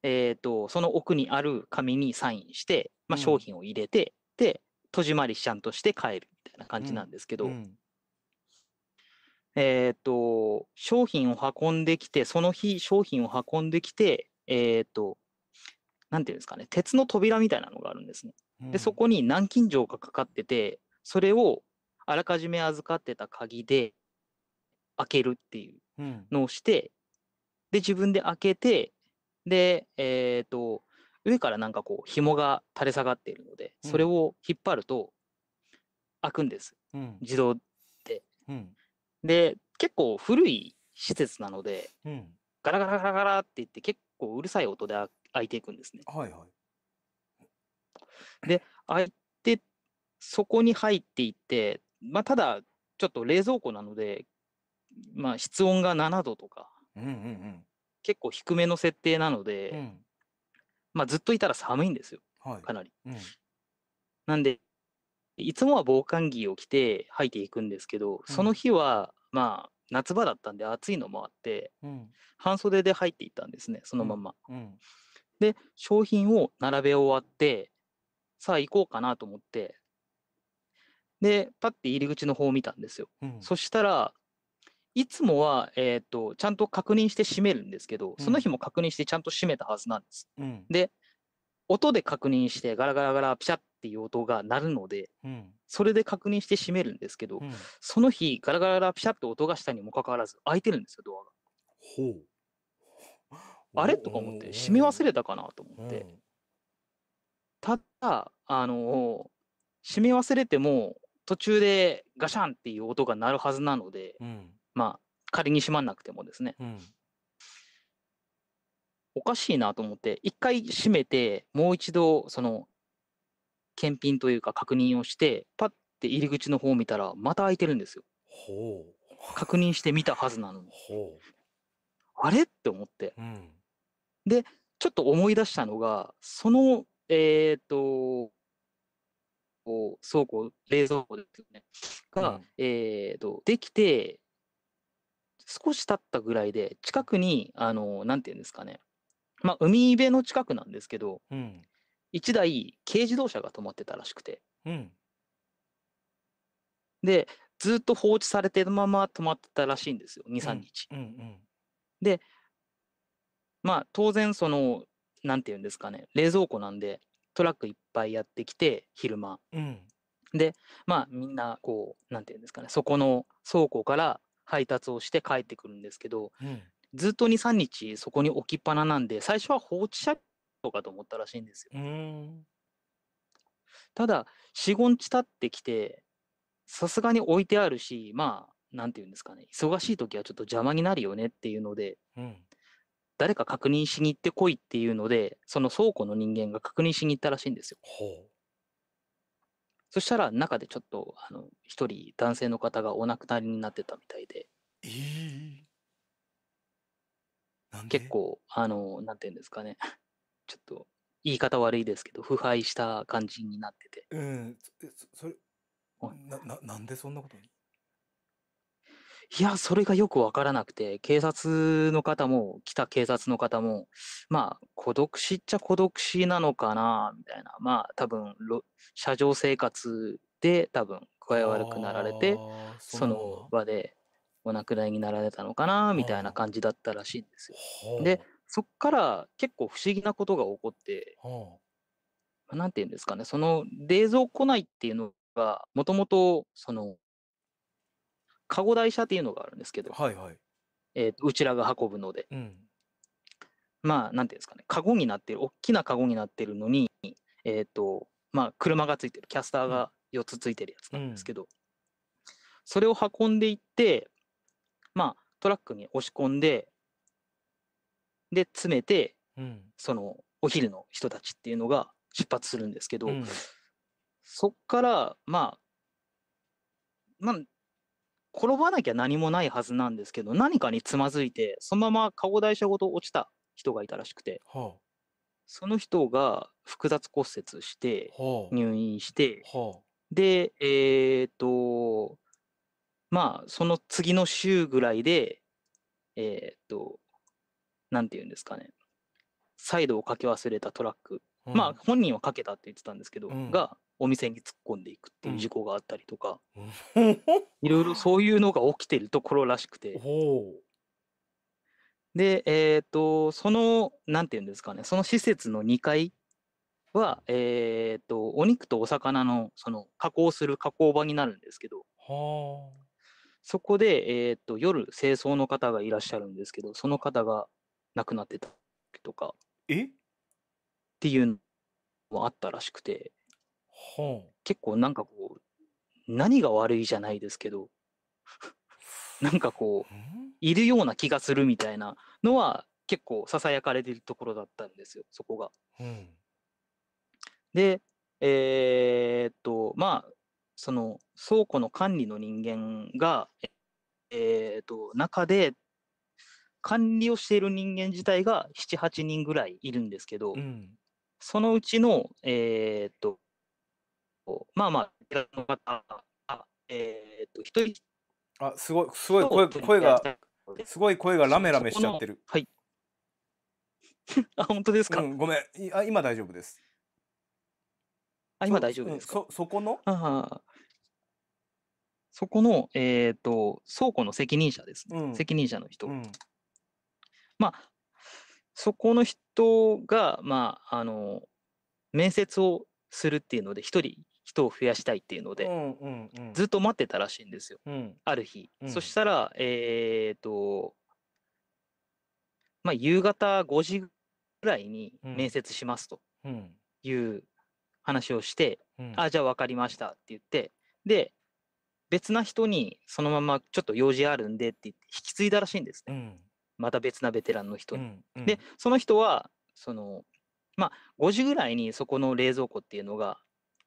えーと、その奥にある紙にサインして、まあ、商品を入れて、で戸締まりちゃんとして帰るみたいな感じなんですけど、うんうん、えっ、と、商品を運んできて、その日商品を運んできて、えっ、ー、と、なんていうんですかね、鉄の扉みたいなのがあるんですね。で、そこに南京錠がかかってて、それをあらかじめ預かってた鍵で開けるっていうのをして、で、自分で開けて、で、えっ、ー、と、上からなんかこう紐が垂れ下がっているので、それを引っ張ると開くんです、うん、自動で。うん、で結構古い施設なので、ガラガラガラガラって言って結構うるさい音で開いていくんですね。はいはい、で開いてそこに入っていって、まあ、ただちょっと冷蔵庫なので、まあ、室温が7度とか、うんうんうん、結構低めの設定なので。まあ、ずっといたら寒いんですよ、はい、かなり。うん、なんで、いつもは防寒着を着て履いていくんですけど、その日は、まあ、夏場だったんで暑いのもあって、うん、半袖で入っていったんですね、そのまま。うん、で、商品を並べ終わって、さあ行こうかなと思って、で、パッて入り口の方を見たんですよ。そしたら、いつもは、えっ、ー、と、ちゃんと確認して閉めるんですけど、その日も確認してちゃんと閉めたはずなんです。うん、で、音で確認して、ガラガラガラ、ピシャっていう音が鳴るので、うん、それで確認して閉めるんですけど、うん、その日、ガラガラガラ、ピシャって音がしたにもかかわらず、開いてるんですよ、ドアが。ほう。あれとか思って、閉め忘れたかなと思って。ただ、あの閉め忘れても、途中でガシャンっていう音が鳴るはずなので、うん、まあ、仮に閉まんなくてもですね、うん、おかしいなと思って、一回閉めて、もう一度、その、検品というか確認をして、パッて入り口の方を見たら、また開いてるんですよ。確認してみたはずなのに。あれって思って、うん、で、ちょっと思い出したのが、その、えっ、と、倉庫、冷蔵庫ですよね。が、うん、えっ、と、できて、少し経ったぐらいで、近くに、あの、なんていうんですかね。まあ、海辺の近くなんですけど、うん。一台軽自動車が止まってたらしくて。うん。で、ずっと放置されてるまま止まってたらしいんですよ、2、3日。うんうん。で、まあ、当然、その、なんていうんですかね、冷蔵庫なんで、トラックいっぱいやってきて、昼間。うん。で、まあ、みんな、こう、なんていうんですかね、そこの倉庫から配達をして帰ってくるんですけど、うん、ずっと2、3日そこに置きっぱななんで、最初は放置車両かと思ったらしいんですよ。ただ、4、5日経ってきて、さすがに置いてあるし、まあ、なんていうんですかね、忙しい時はちょっと邪魔になるよねっていうので、うん、誰か確認しに行ってこいっていうので、その倉庫の人間が確認しに行ったらしいんですよ。ほそしたら中でちょっと、あの、一人男性の方がお亡くなりになってたみたいで。えー、なんで結構、あの、なんていうんですかね。ちょっと、言い方悪いですけど、腐敗した感じになってて。うん。そそれ、な、な、なんでそんなことにいや、それがよくわからなくて、警察の方も、来た警察の方も、まあ、孤独死っちゃ孤独死なのかな、みたいな。まあ、多分、車上生活で多分、具合悪くなられて、その場でお亡くなりになられたのかな、みたいな感じだったらしいんですよ。で、そっから結構不思議なことが起こって、何て言うんですかね、その冷蔵庫内っていうのが、もともと、その、籠台車っていうのがあるんですけど、はいはい。えーうちらが運ぶので、うん、まあ、なんていうんですかね、籠になってる、大きな籠になってるのに、えっ、ー、と、まあ、車がついてる、キャスターが4つついてるやつなんですけど、うん、それを運んでいって、まあ、トラックに押し込んで、で、詰めて、うん、その、お昼の人たちっていうのが出発するんですけど、そっから、まあ、まあ、転ばなきゃ何もないはずなんですけど、何かにつまずいて、そのまま顔台車ごと落ちた人がいたらしくて、はあ、その人が複雑骨折して、入院して、はあ、で、えー、っと、まあ、その次の週ぐらいで、えー、っと、なんて言うんですかね、サイドをかけ忘れたトラック、うん、まあ、本人はかけたって言ってたんですけど、うん、が、お店に突っ込んでいくっていう事故があったりとか、うん、いろいろそういうのが起きてるところらしくて。で、えっ、ー、と、その、なんていうんですかね、その施設の2階は、えっ、ー、と、お肉とお魚の、その、加工する加工場になるんですけど、そこで、えっ、ー、と、夜、清掃の方がいらっしゃるんですけど、その方が亡くなってたとか、えっていうのもあったらしくて。結構なんかこう、何が悪いじゃないですけど、なんかこう、いるような気がするみたいなのは結構ささやかれてるところだったんですよ、そこが。で、えー、っと、まあ、その倉庫の管理の人間が、えー、っと、中で管理をしている人間自体が7、8人ぐらいいるんですけど、うん、そのうちの、えー、っと、まあまあ、えー、っと、一人。あ、すごい、すごい声声が、すごい声がラメラメしちゃってる。はい。あ、本当ですか、うん、ごめん。あ、今大丈夫です。あ、今大丈夫ですか、うん、そ、そこのあそこの、えーと、倉庫の責任者ですね、うん、責任者の人、うん、まあ、そこの人が、まあ、あの面接をするっていうので、1人人を増やしたいっていうので、ずっと待ってたらしいんですよ、うん、ある日、うん、そしたらえっ、とまあ夕方5時ぐらいに面接しますという話をして、うん、あじゃあ分かりましたって言ってで別な人にそのままちょっと用事あるんでってって引き継いだらしいんですね、また別なベテランの人に。でその人はそのまあ5時ぐらいにそこの冷蔵庫っていうのが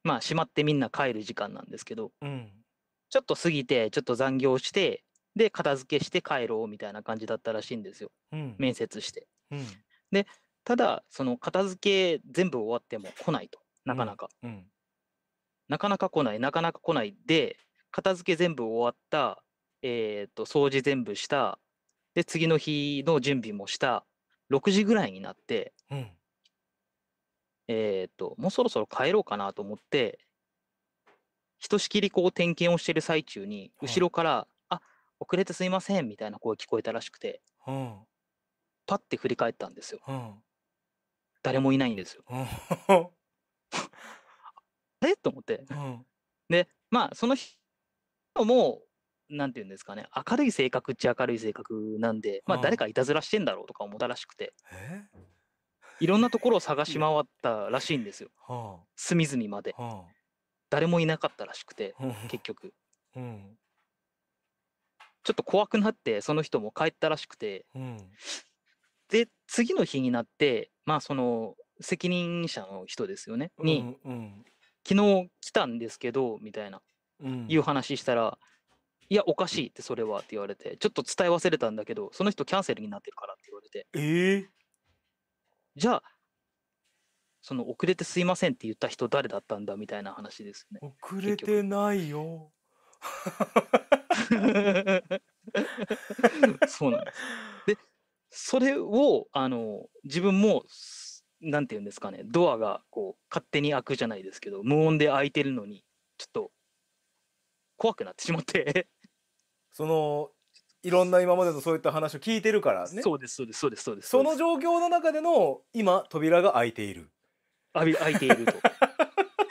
まあ閉まってみんな帰る時間なんですけど、うん、ちょっと過ぎてちょっと残業してで片付けして帰ろうみたいな感じだったらしいんですよ、うん、面接して。うん、でただその片付け全部終わっても来ないとなかなか、なかなか来ないなかなか来ないで片付け全部終わった、えー、と掃除全部したで次の日の準備もした6時ぐらいになって、うん、えー、っと、もうそろそろ帰ろうかなと思って、ひとしきりこう点検をしてる最中に、後ろから、はい、あ、遅れてすいません、みたいな声聞こえたらしくて、うん、パッて振り返ったんですよ。うん、誰もいないんですよ。うん、あれと思って。うん、で、まあ、その人も、なんていうんですかね、明るい性格っちゃ明るい性格なんで、まあ、誰かいたずらしてんだろうとか思ったらしくて。いろんなところを探し回ったらしいんですよ。隅々まで。誰もいなかったらしくて、結局。うん、ちょっと怖くなって、その人も帰ったらしくて。うん、で、次の日になって、まあその、責任者の人ですよね。に、うんうん、昨日来たんですけど、みたいな、うん、いう話したら、いや、おかしいって、それはって言われて、ちょっと伝え忘れたんだけど、その人キャンセルになってるからって言われて。えー、じゃあ、その遅れてすいませんって言った人誰だったんだみたいな話ですね。遅れてないよ。そうなんです。で、それをあの自分もなんていうんですかね、ドアがこう勝手に開くじゃないですけど、無音で開いてるのにちょっと怖くなってしまって そのいろんな今までのそういった話を聞いてるからねそうですそうですそうですそうですその状況の中での今扉が開いているあび開いていると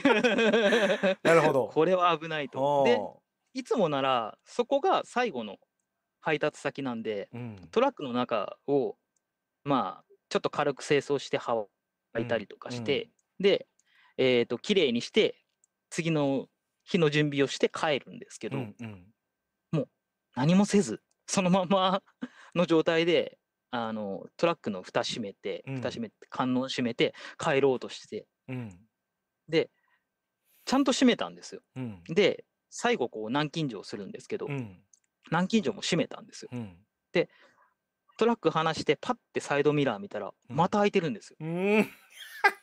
なるほどこれは危ないとでいつもならそこが最後の配達先なんで、うん、トラックの中をまあちょっと軽く清掃して羽をいたりとかして、うんうん、でえっ、ー、と綺麗にして次の日の準備をして帰るんですけど、うんうん、もう何もせずそのままの状態で、あの、トラックの蓋閉めて、うん蓋閉めて、観音閉めて、帰ろうとして、うん。で、ちゃんと閉めたんですよ。うん。で、最後、こう、南京錠するんですけど、うん。南京錠も閉めたんですよ。うん。トラック離して、パッてサイドミラー見たら、また開いてるんですよ。うん。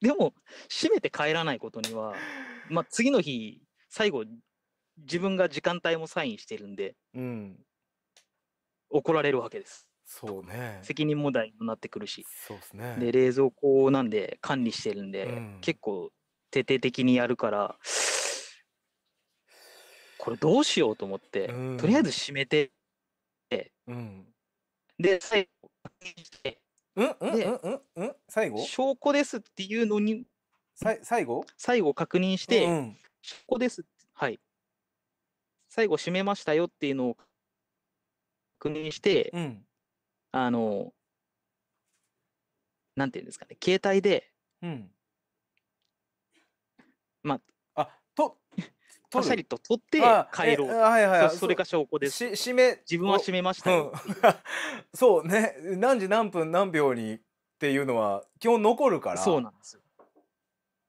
でも、閉めて帰らないことには、まあ、次の日、最後、自分が時間帯もサインしてるんで、うん、怒られるわけです。そうね、責任問題になってくるしそうす、ね、で冷蔵庫なんで管理してるんで、うん、結構徹底的にやるからこれどうしようと思って、うん、とりあえず閉めて、うん、で最後確認してうんうんうんうん最後証拠ですっていうのに最後最後確認して、証拠ですって最後締めましたよっていうのを確認して、うん、あの、なんていうんですかね、携帯で、うん、まあ、あ、と、パ シャリと取って帰ろう。はいはい、はい、それが証拠です。締め。自分は締めました、うん、そうね。何時何分何秒にっていうのは基本残るから。そうなんですよ。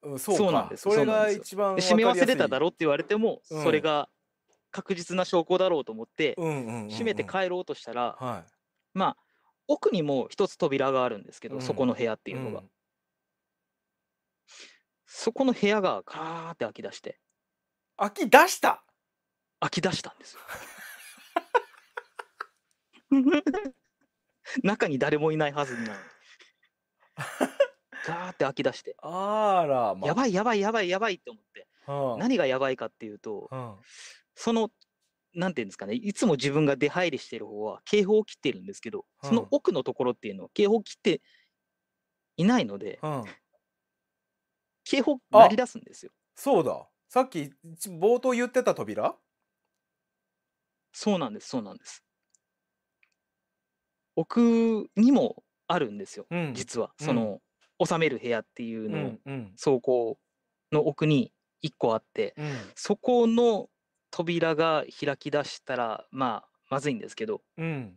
うん、そうそうなんです。それが一番締め忘れただろうって言われても、それが確実な証拠だろうと思って、閉めて帰ろうとしたら、はい、まあ、奥にも一つ扉があるんですけど、うん、そこの部屋っていうのが。うん、そこの部屋がガーって開き出して。開き出した開き出したんですよ。中に誰もいないはずなのガーって開き出して。あら、まあ、やばいやばいやばいやばいって思って。はあ、何がやばいかっていうと、はあその、なんていうんですかね、いつも自分が出入りしてる方は警報を切ってるんですけど、その奥のところっていうのは警報を切っていないので、うん、警報鳴り出すんですよ。そうだ。さっき冒頭言ってた扉そうなんです、そうなんです。奥にもあるんですよ、うん、実は。その、うん、収める部屋っていうのを、うんうん、走行の奥に1個あって、うん、そこの扉が開き出したら、まあ、まずいんですけど、うん、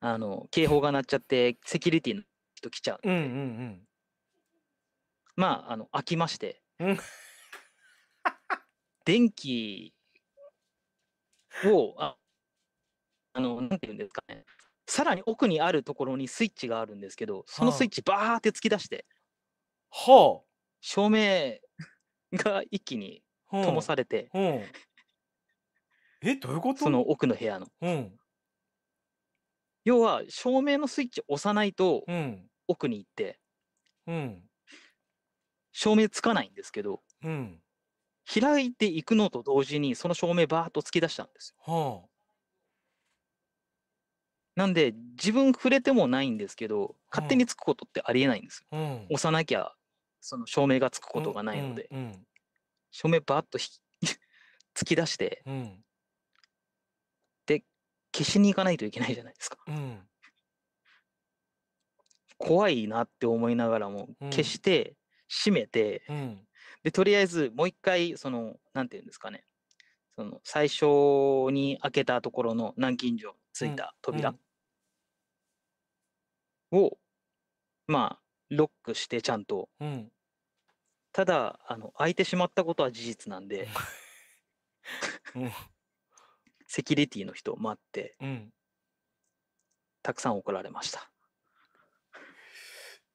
あの警報が鳴っちゃってセキュリティの人来ちゃうんで、うんうんうん、まああの開きまして、うん、電気をああのなんていうんですかねさらに奥にあるところにスイッチがあるんですけどそのスイッチバーって突き出して、はあ、照明が一気に灯されて、え、どういうことその奥の部屋の。うん。要は、照明のスイッチ押さないと、奥に行って、うん。照明つかないんですけど、うん。開いていくのと同時に、その照明バーッと突き出したんですよ。はあ。なんで、自分触れてもないんですけど、勝手につくことってありえないんですよ。うん、押さなきゃ、その照明がつくことがないので。うんうんうん、照明バーッと 突き出して、うん、消しに行かないといけないじゃないですか。うん、怖いなって思いながらも、消して、閉めて、うん、で、とりあえずもう一回、その、なんていうんですかね、その、最初に開けたところの南京錠ついた扉を、まあ、ロックしてちゃんと、うん、ただあの開いてしまったことは事実なんで、うん、セキュリティの人を待って、うん、たくさん怒られました。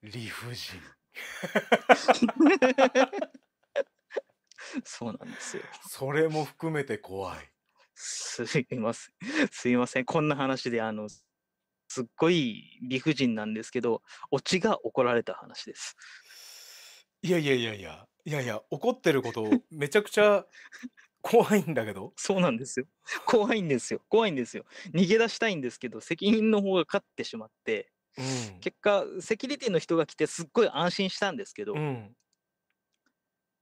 理不尽。そうなんですよ。それも含めて怖い。すいません。すいません。こんな話で、あの、すっごい理不尽なんですけど、オチが怒られた話です。いやいやいやいや、いやいや、怒ってること、めちゃくちゃ怖いんだけどそうなんですよ 怖いんですよ怖いんですよ逃げ出したいんですけど責任の方が勝ってしまって、うん、結果セキュリティの人が来てすっごい安心したんですけど、うん、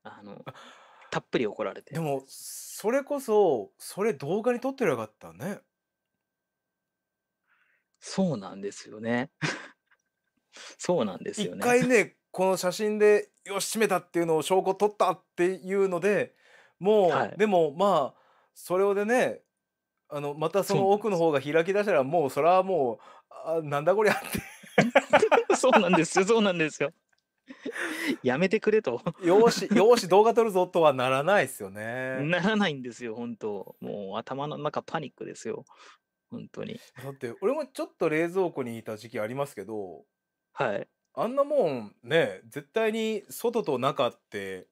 あのたっぷり怒られてでもそれこそそれ動画に撮ってなかったねそうなんですよね そうなんですよね一回ねこの写真でよし締めたっていうのを証拠取ったっていうのでもう、はい、でもまあそれをでねあのまたその奥の方が開き出したらもうそれはもうあなんだこりゃって そうなんですよそうなんですよやめてくれとよし よし動画撮るぞとはならないですよねならないんですよ本当もう頭の中パニックですよ本当にだって俺もちょっと冷蔵庫にいた時期ありますけどはいあんなもんね絶対に外と中って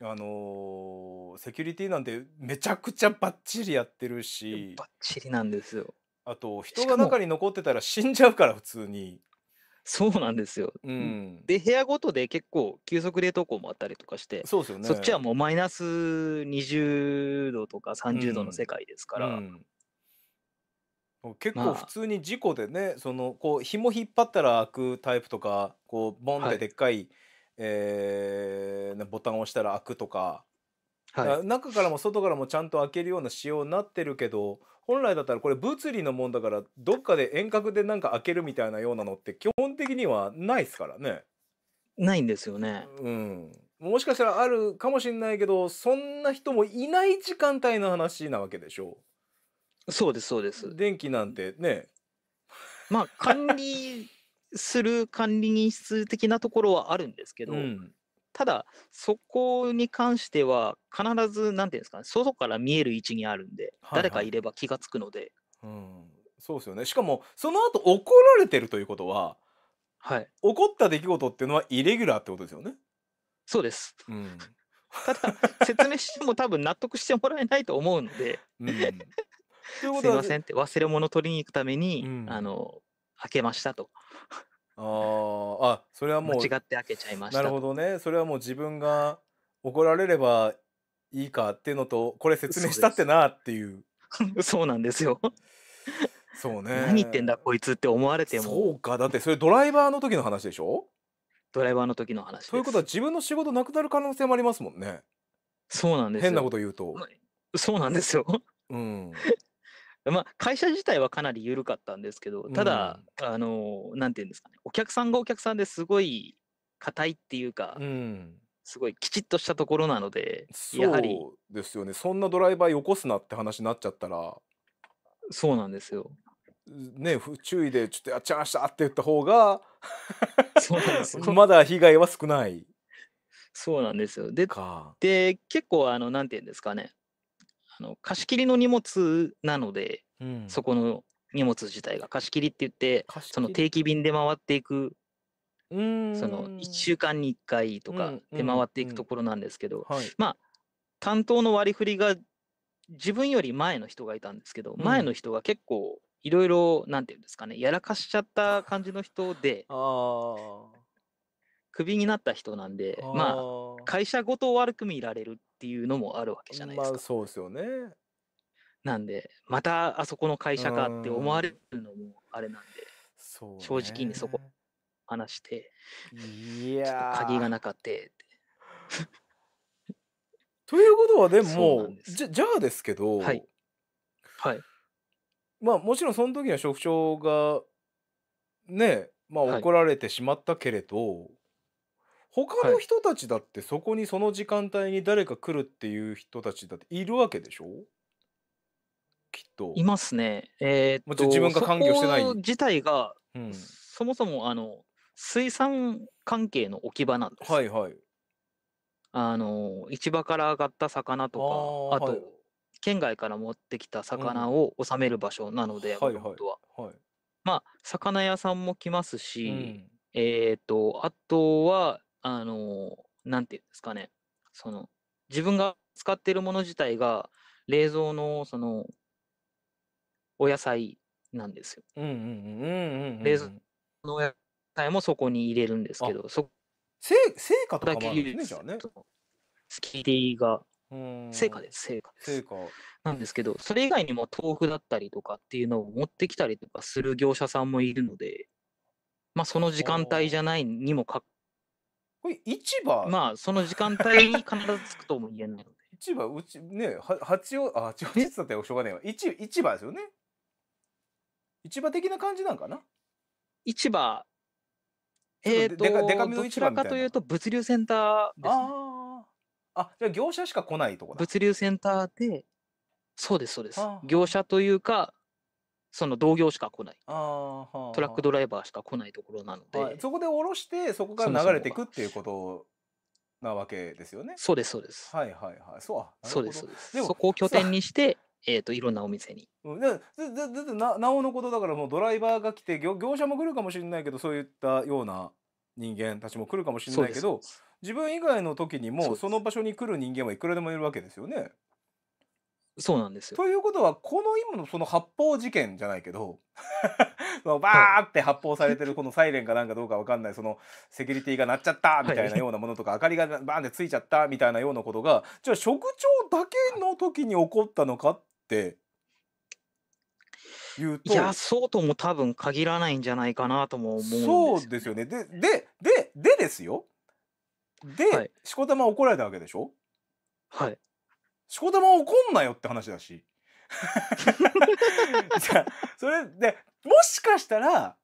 あのーセキュリティなんてめちゃくちゃバッチリやってるしバッチリなんですよ。あと人が中に残ってたら死んじゃうから普通に。そうなんですよ。うん、で、部屋ごとで結構急速冷凍庫もあったりとかして、そうですよね。そっちはもうマイナス20度とか30度の世界ですから、うん結構普通に事故でね、そのこう紐引っ張ったら開くタイプとかこうボンってでっかいえー、ボタンを押したら開くとか、はい、中からも外からもちゃんと開けるような仕様になってるけど本来だったらこれ物理のもんだからどっかで遠隔でなんか開けるみたいなようなのって基本的にはないですからね。ないんですよね。うん、もしかしたらあるかもしれないけどそんな人もいない時間帯の話なわけでしょう。そうですそうです。電気なんてね。まあ管理する管理人室的なところはあるんですけど、うん、ただ、そこに関しては、必ず、なんていうんですかね、外から見える位置にあるんで、はいはい、誰かいれば気が付くので。うん、そうですよね。しかも、その後怒られてるということは、はい、怒った出来事っていうのは、イレギュラーってことですよね。そうです。うんただ説明しても多分納得してもらえないと思うのでうん、すいませんって忘れ物取りに行くために、うん、あの開けましたと。ああ、それはもう、間違って開けちゃいましなるほどね。それはもう自分が怒られればいいかっていうのと、これ説明したってなっていう。そうなんですよ。そうね何言ってんだこいつって思われてそうか。だって、それドライバーの時の話でしょドライバーの時の話ということは自分の仕事なくなる可能性もありますもんね。そうなんです変なこと言うと。そうなんですよ。うん。まあ、会社自体はかなり緩かったんですけど、ただ、うん、あの、なんていうんですかね、お客さんがお客さんですごい硬いっていうか、うん、すごいきちっとしたところなので、やはり。そうですよね、そんなドライバーよこすなって話になっちゃったら。そうなんですよ。ね、不注意でちょっとやっちゃいましたって言った方がそうなんです まだ被害は少ない。そうなんですよ。で、で結構あのなんていうんですかね、あの貸し切りの荷物なので、うん、そこの荷物自体が貸し切りって言ってその定期便で回っていくその1週間に1回とか出回っていくところなんですけど、はい、まあ担当の割り振りが自分より前の人がいたんですけど、前の人が結構いろいろなんていうんですかねやらかしちゃった感じの人で クビになった人なんでまあ会社ごと悪く見られるっていうのもあるわけじゃないですか。まあ、そうですよね。なんで、またあそこの会社かって思われるのもあれなんで、うんね、正直にそこ話して、いや鍵がなかったって。ということはでもじじゃあですけど、はい、はい、まあもちろんその時は職長がねまあ怒られてしまったけれど、はい、他の人たちだってそこにその時間帯に誰か来るっていう人たちだっているわけでしょきっと。いますね。えーっも自と、分が関係してなこい。自体が、うん。そもそも、あの、水産関係の置き場なんではいはい。あの、市場から上がった魚とか、あ、あはい。と、県外から持ってきた魚を納める場所なので、はん、いとはい。はい。まあ、魚屋さんも来ますうし、ん。えーっと、あとは、あの、なんていうんですかね、その、自分が使っているもの自体が、冷蔵の、その、お野菜なんですよ。うんうんうんうん。冷蔵のお野菜もそこに入れるんですけど、そ成成果とかもあるんですね、じゃあね。スキリが、成果です、成果です。成果。なんですけど、それ以外にも豆腐だったりとかっていうのを持ってきたりとかする業者さんもいるので、まあその時間帯じゃないにもかこれ市場まあ、その時間帯に必ず着くとも言えないので。市場、うち、ね、は八王、あ、八王子って言ったしょうがないわ。市、市場ですよね。市場的な感じなんかな市場、えっ、ー、と、どちらかというと物流センターです、ね、ああ。じゃあ業者しか来ないとこだ。物流センターで、そうです、そうです。業者というか、その同業しか来ないあはあ、はあ、トラックドライバーしか来ないところなので、はい、そこで降ろしてそこから流れていくっていうことなわけですよねそうですそうですはいはいはいそうそうですそうですでそこを拠点にしてえーと、いろんなお店に。うん、ななおのことだからもうドライバーが来て業業者も来るかもしれないけどそういったような人間たちも来るかもしれないけど自分以外の時にもその場所に来る人間はいくらでもいるわけですよね。そうなんですよ。ということはこの今のその発砲事件じゃないけど のバーって発砲されてるこのサイレンかなんかどうか分かんないそのセキュリティが鳴っちゃったみたいなようなものとか、明かりがバーンってついちゃったみたいなようなことがじゃあ職長だけの時に起こったのかっていうといやそうとも多分限らないんじゃないかなとも思うんですよ、ね、そうですよね。ででででですよ。で、はい、しこたま怒られたわけでしょはい。しこたま怒んなよって話だし それでもしかしたら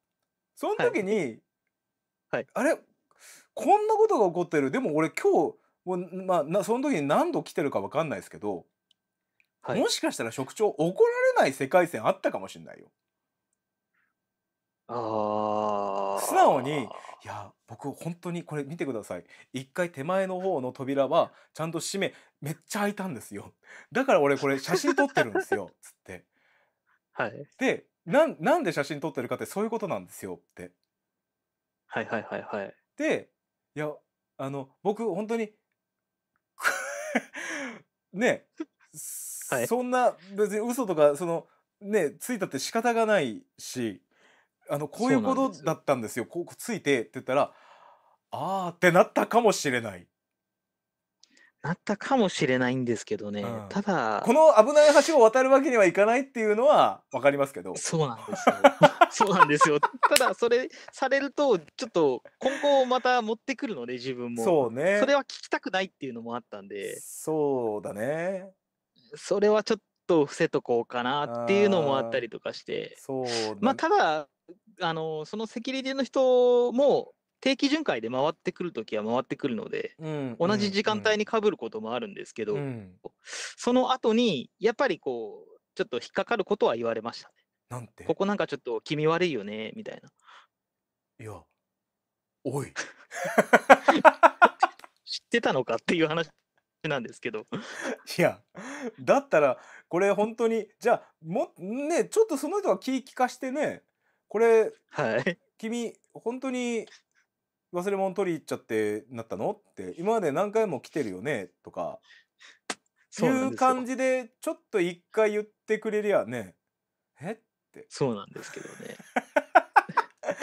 その時に、はいはい、あれこんなことが起こってるでも俺今日もまあ、その時に何度来てるか分かんないですけど、はい、もしかしたら職長怒られない世界線あったかもしれないよ。ああ素直にいや僕本当にこれ見てください一回手前の方の扉はちゃんと閉めめっちゃ開いたんですよだから俺これ写真撮ってるんですよ つって。はい、でなんで写真撮ってるかってそういうことなんですよって。はいはいはいはい。でいやあの僕本当に ね、はい、そんな別に嘘とかそのねついたって仕方がないしあのこういうことだったんですよこうついてって言ったらああってなったかもしれない。なったかもしれないんですけどね、うん、ただこの危ない橋を渡るわけにはいかないっていうのは分かりますけどそうなんですよ そうなんですよただそれされるとちょっと今後また持ってくるので自分もそうねそれは聞きたくないっていうのもあったんでそうだねそれはちょっと伏せとこうかなっていうのもあったりとかしてそう、まあただあの、そのセキュリティの人も、定期巡回で回ってくるときは回ってくるので、うん、同じ時間帯にかぶることもあるんですけど、うん、その後に、やっぱりこう、ちょっと引っかかることは言われましたね。なんてここなんかちょっと気味悪いよね、みたいな。いや、おい。知ってたのかっていう話なんですけどいやだったらこれ本当にじゃあもねちょっとその人は気利かしてねこれ、はい、君本当に忘れ物取り行っちゃってなったのって今まで何回も来てるよねとかそういう感じでちょっと一回言ってくれりゃねえってそうなんですけどね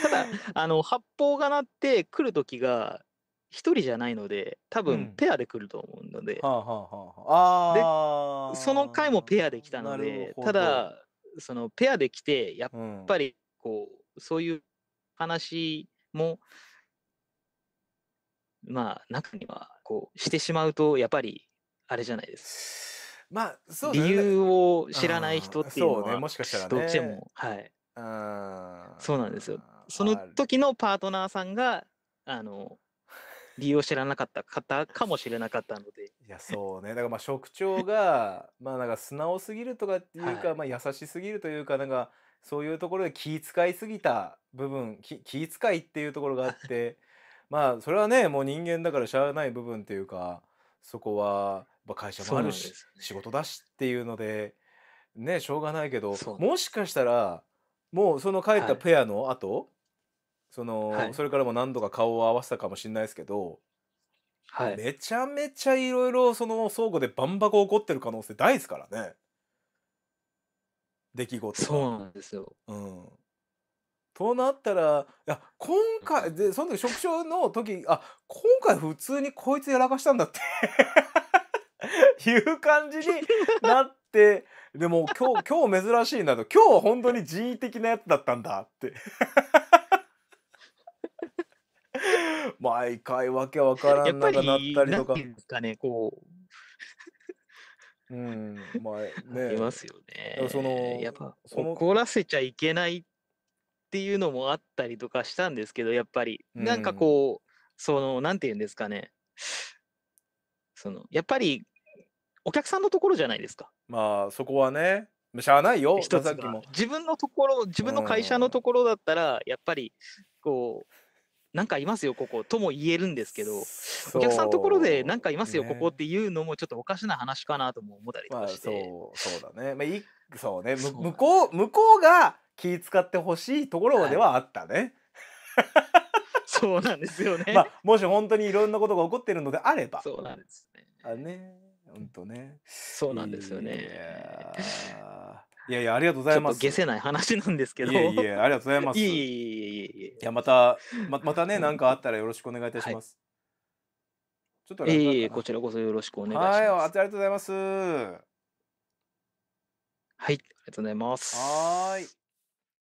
ただあの発砲が鳴って来る時が一人じゃないので多分ペアで来ると思うのでうん、はあはあはあ、でその回もペアで来たのでただそのペアで来てやっぱりこう、そういう話も、まあ、中には、こう、してしまうと、やっぱり、あれじゃないです。まあ、そう、ね、理由を知らない人っていうのは、そうね、もしかしたら、ね、どっちでも、はい。そうなんですよ。その時のパートナーさんが、あの、理由を知らなかった方かもしれなかったので。いや、そうね。だからまあ、職長が、まあなんか素直すぎるとかっていうか、はい、まあ優しすぎるというか、なんか、そういうところで気遣いすぎた部分気遣いっていうところがあって まあそれはねもう人間だからしゃあない部分っていうかそこは会社もあるし、ね、仕事だしっていうのでねしょうがないけどもしかしたらもうその帰ったペアの後、はい、その、はい、それからも何度か顔を合わせたかもしれないですけど、はい、めちゃめちゃいろいろその倉庫でバンバコ起こってる可能性大ですからね。出来事そうなんですよ。うんとなったらいや今回でその時職種の時あ今回普通にこいつやらかしたんだって いう感じになってでも今日 今日珍しいなと今日は本当に人為的なやつだったんだって 毎回わけわからんなくなったりとか。かねこううん、まあね。いますよね。その、やっぱ怒らせちゃいけないっていうのもあったりとかしたんですけど、やっぱり、なんかこう、その、なんて言うんですかね。その、やっぱり、お客さんのところじゃないですか。まあ、そこはね、しゃあないよ、一つ自分のところ、自分の会社のところだったら、やっぱり、こう、なんかいますよ、ここ、とも言えるんですけど、お客さんのところで、なんかいますよ、ここっていうのも、ちょっとおかしな話かなとも思ったりとかして。まあ、そうそうだね。まあ、いそうね向こう、向こうが気使ってほしいところではあったね。はい、そうなんですよね。まあ、もし本当にいろんなことが起こってるのであれば。そうなんですね。あね。本当ね。そうなんですよね。いやいや、ありがとうございちょっまとす。消せない話なんですけど。いえいえ、ありがとうございます。いえいえいえいいや、また、ままたね、ん何かあったらよろしくお願いいたしはいます。ちょっと楽になえいえ、こちらこそよろしくお願いします。はい、ありがとうございます。はい、ありがとうございます。ーい。